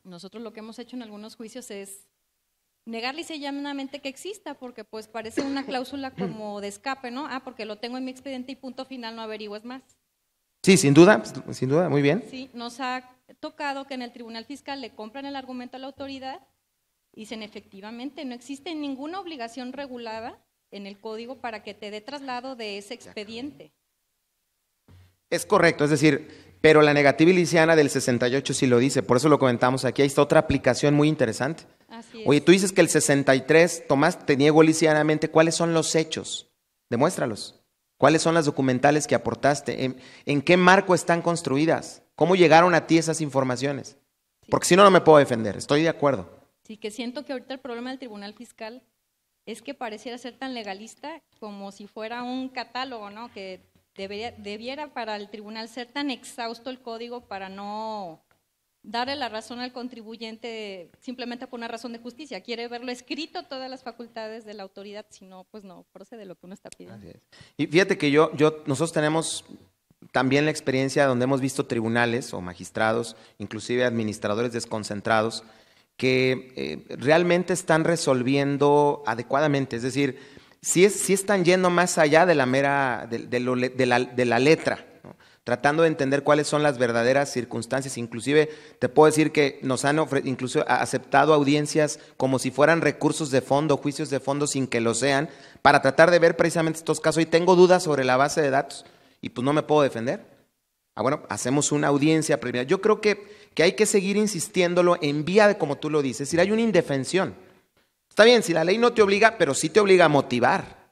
Nosotros lo que hemos hecho en algunos juicios es negar llanamente que exista, porque pues parece una cláusula como de escape, ¿no? Ah, porque lo tengo en mi expediente y punto final, no averigües más. Sí, sin duda, sin duda, muy bien. Sí, nos ha tocado que en el tribunal fiscal le compran el argumento a la autoridad y dicen efectivamente, no existe ninguna obligación regulada en el código para que te dé traslado de ese expediente. Es correcto, es decir, pero la negativa iliciana del 68 sí lo dice, por eso lo comentamos aquí. Ahí está otra aplicación muy interesante. Oye, tú dices que el 63, Tomás, te niego ilicianamente, ¿cuáles son los hechos? Demuéstralos. ¿Cuáles son las documentales que aportaste? ¿En, qué marco están construidas? ¿Cómo llegaron a ti esas informaciones? Porque si no, no me puedo defender. Estoy de acuerdo. Sí, que siento que ahorita el problema del Tribunal Fiscal es que pareciera ser tan legalista como si fuera un catálogo, ¿no? Que debiera para el tribunal ser tan exhausto el código para no darle la razón al contribuyente simplemente por una razón de justicia. Quiere verlo escrito todas las facultades de la autoridad, si no, pues no, procede lo que uno está pidiendo. Y fíjate que yo, yo, nosotros tenemos también la experiencia donde hemos visto tribunales o magistrados, inclusive administradores desconcentrados, que eh, realmente están resolviendo adecuadamente, es decir, si es, están yendo más allá de la mera, de, la, letra, tratando de entender cuáles son las verdaderas circunstancias, inclusive te puedo decir que nos han incluso aceptado audiencias como si fueran recursos de fondo, juicios de fondo sin que lo sean, para tratar de ver precisamente estos casos y tengo dudas sobre la base de datos y pues no me puedo defender. Ah, bueno, hacemos una audiencia previa. Yo creo que, hay que seguir insistiéndolo en vía de como tú lo dices. Si hay una indefensión. Está bien, si la ley no te obliga, pero sí te obliga a motivar.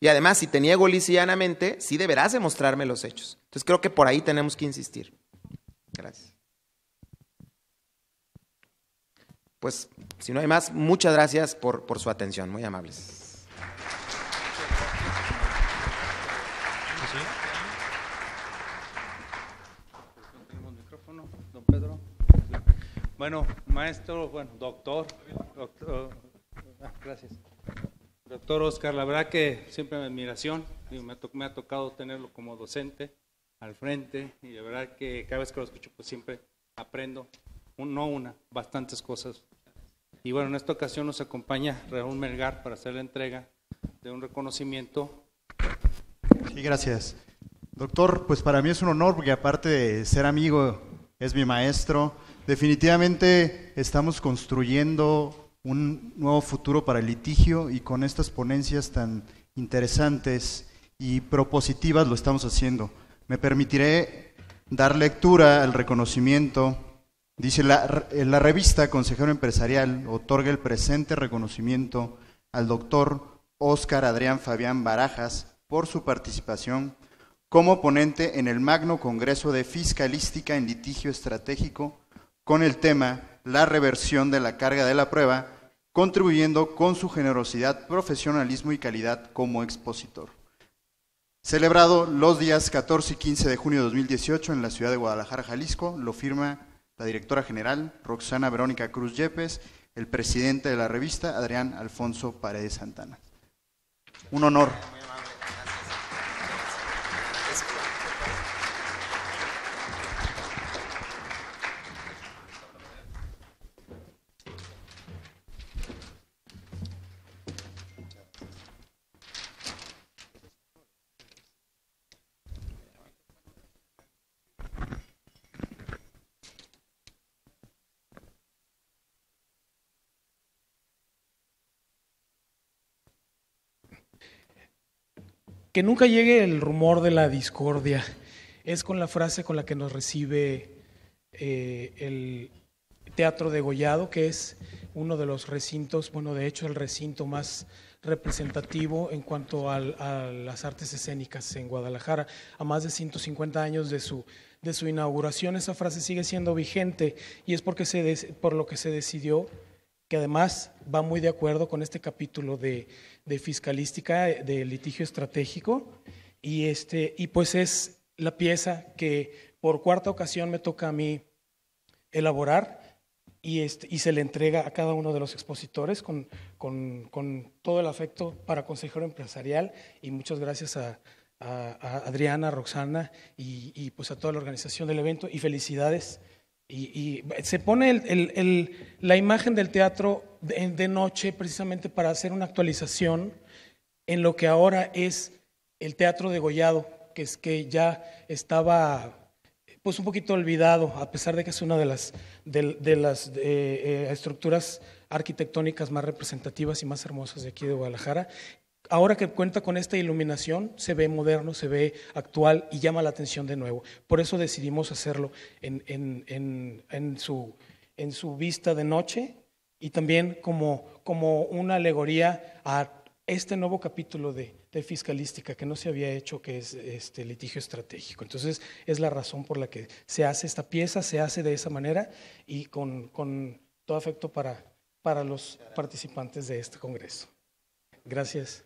Y además, si te niego lisianamente, sí deberás demostrarme los hechos. Entonces creo que por ahí tenemos que insistir. Gracias. Pues, si no hay más, muchas gracias por su atención. Muy amables. Bueno, maestro, bueno, doctor, doctor ah, gracias. Doctor Oscar, la verdad que siempre admiración, me ha, me ha tocado tenerlo como docente al frente y la verdad que cada vez que lo escucho pues siempre aprendo, un, no una, bastantes cosas. Y bueno, en esta ocasión nos acompaña Raúl Melgar para hacer la entrega de un reconocimiento. Sí, gracias. Doctor, pues para mí es un honor porque aparte de ser amigo es mi maestro. Definitivamente estamos construyendo un nuevo futuro para el litigio y con estas ponencias tan interesantes y propositivas lo estamos haciendo. Me permitiré dar lectura al reconocimiento. Dice, la, la revista Consejero Empresarial otorga el presente reconocimiento al doctor Óscar Adrián Fabián Barajas por su participación como ponente en el Magno Congreso de Fiscalística en Litigio Estratégico con el tema La reversión de la carga de la prueba, contribuyendo con su generosidad, profesionalismo y calidad como expositor. Celebrado los días 14 y 15 de junio de 2018 en la ciudad de Guadalajara, Jalisco, lo firma la directora general Roxana Verónica Cruz Yepes, el presidente de la revista Adrián Alfonso Paredes Santana. Un honor. Que nunca llegue el rumor de la discordia. Es con la frase con la que nos recibe eh, el Teatro Degollado, que es uno de los recintos, bueno, de hecho el recinto más representativo en cuanto a las artes escénicas en Guadalajara, a más de 150 años de su, de su inauguración. Esa frase sigue siendo vigente y es porque se, por lo que se decidió que además va muy de acuerdo con este capítulo de, fiscalística, de litigio estratégico, y, este, y pues es la pieza que por cuarta ocasión me toca a mí elaborar y, este, y se le entrega a cada uno de los expositores con, con, con todo el afecto para consejero empresarial y muchas gracias a, Adriana, Roxana y, y pues a toda la organización del evento y felicidades. Y, se pone la imagen del teatro de, noche precisamente para hacer una actualización en lo que ahora es el teatro de degollado, que es que ya estaba pues un poquito olvidado, a pesar de que es una de las, de, las eh, eh, estructuras arquitectónicas más representativas y más hermosas de aquí de Guadalajara, ahora que cuenta con esta iluminación, se ve moderno, se ve actual y llama la atención de nuevo. Por eso decidimos hacerlo en, su, vista de noche y también como, una alegoría a este nuevo capítulo de, fiscalística que no se había hecho, que es este litigio estratégico. Entonces es la razón por la que se hace esta pieza, se hace de esa manera y con, con todo afecto para, para los participantes de este Congreso. Gracias.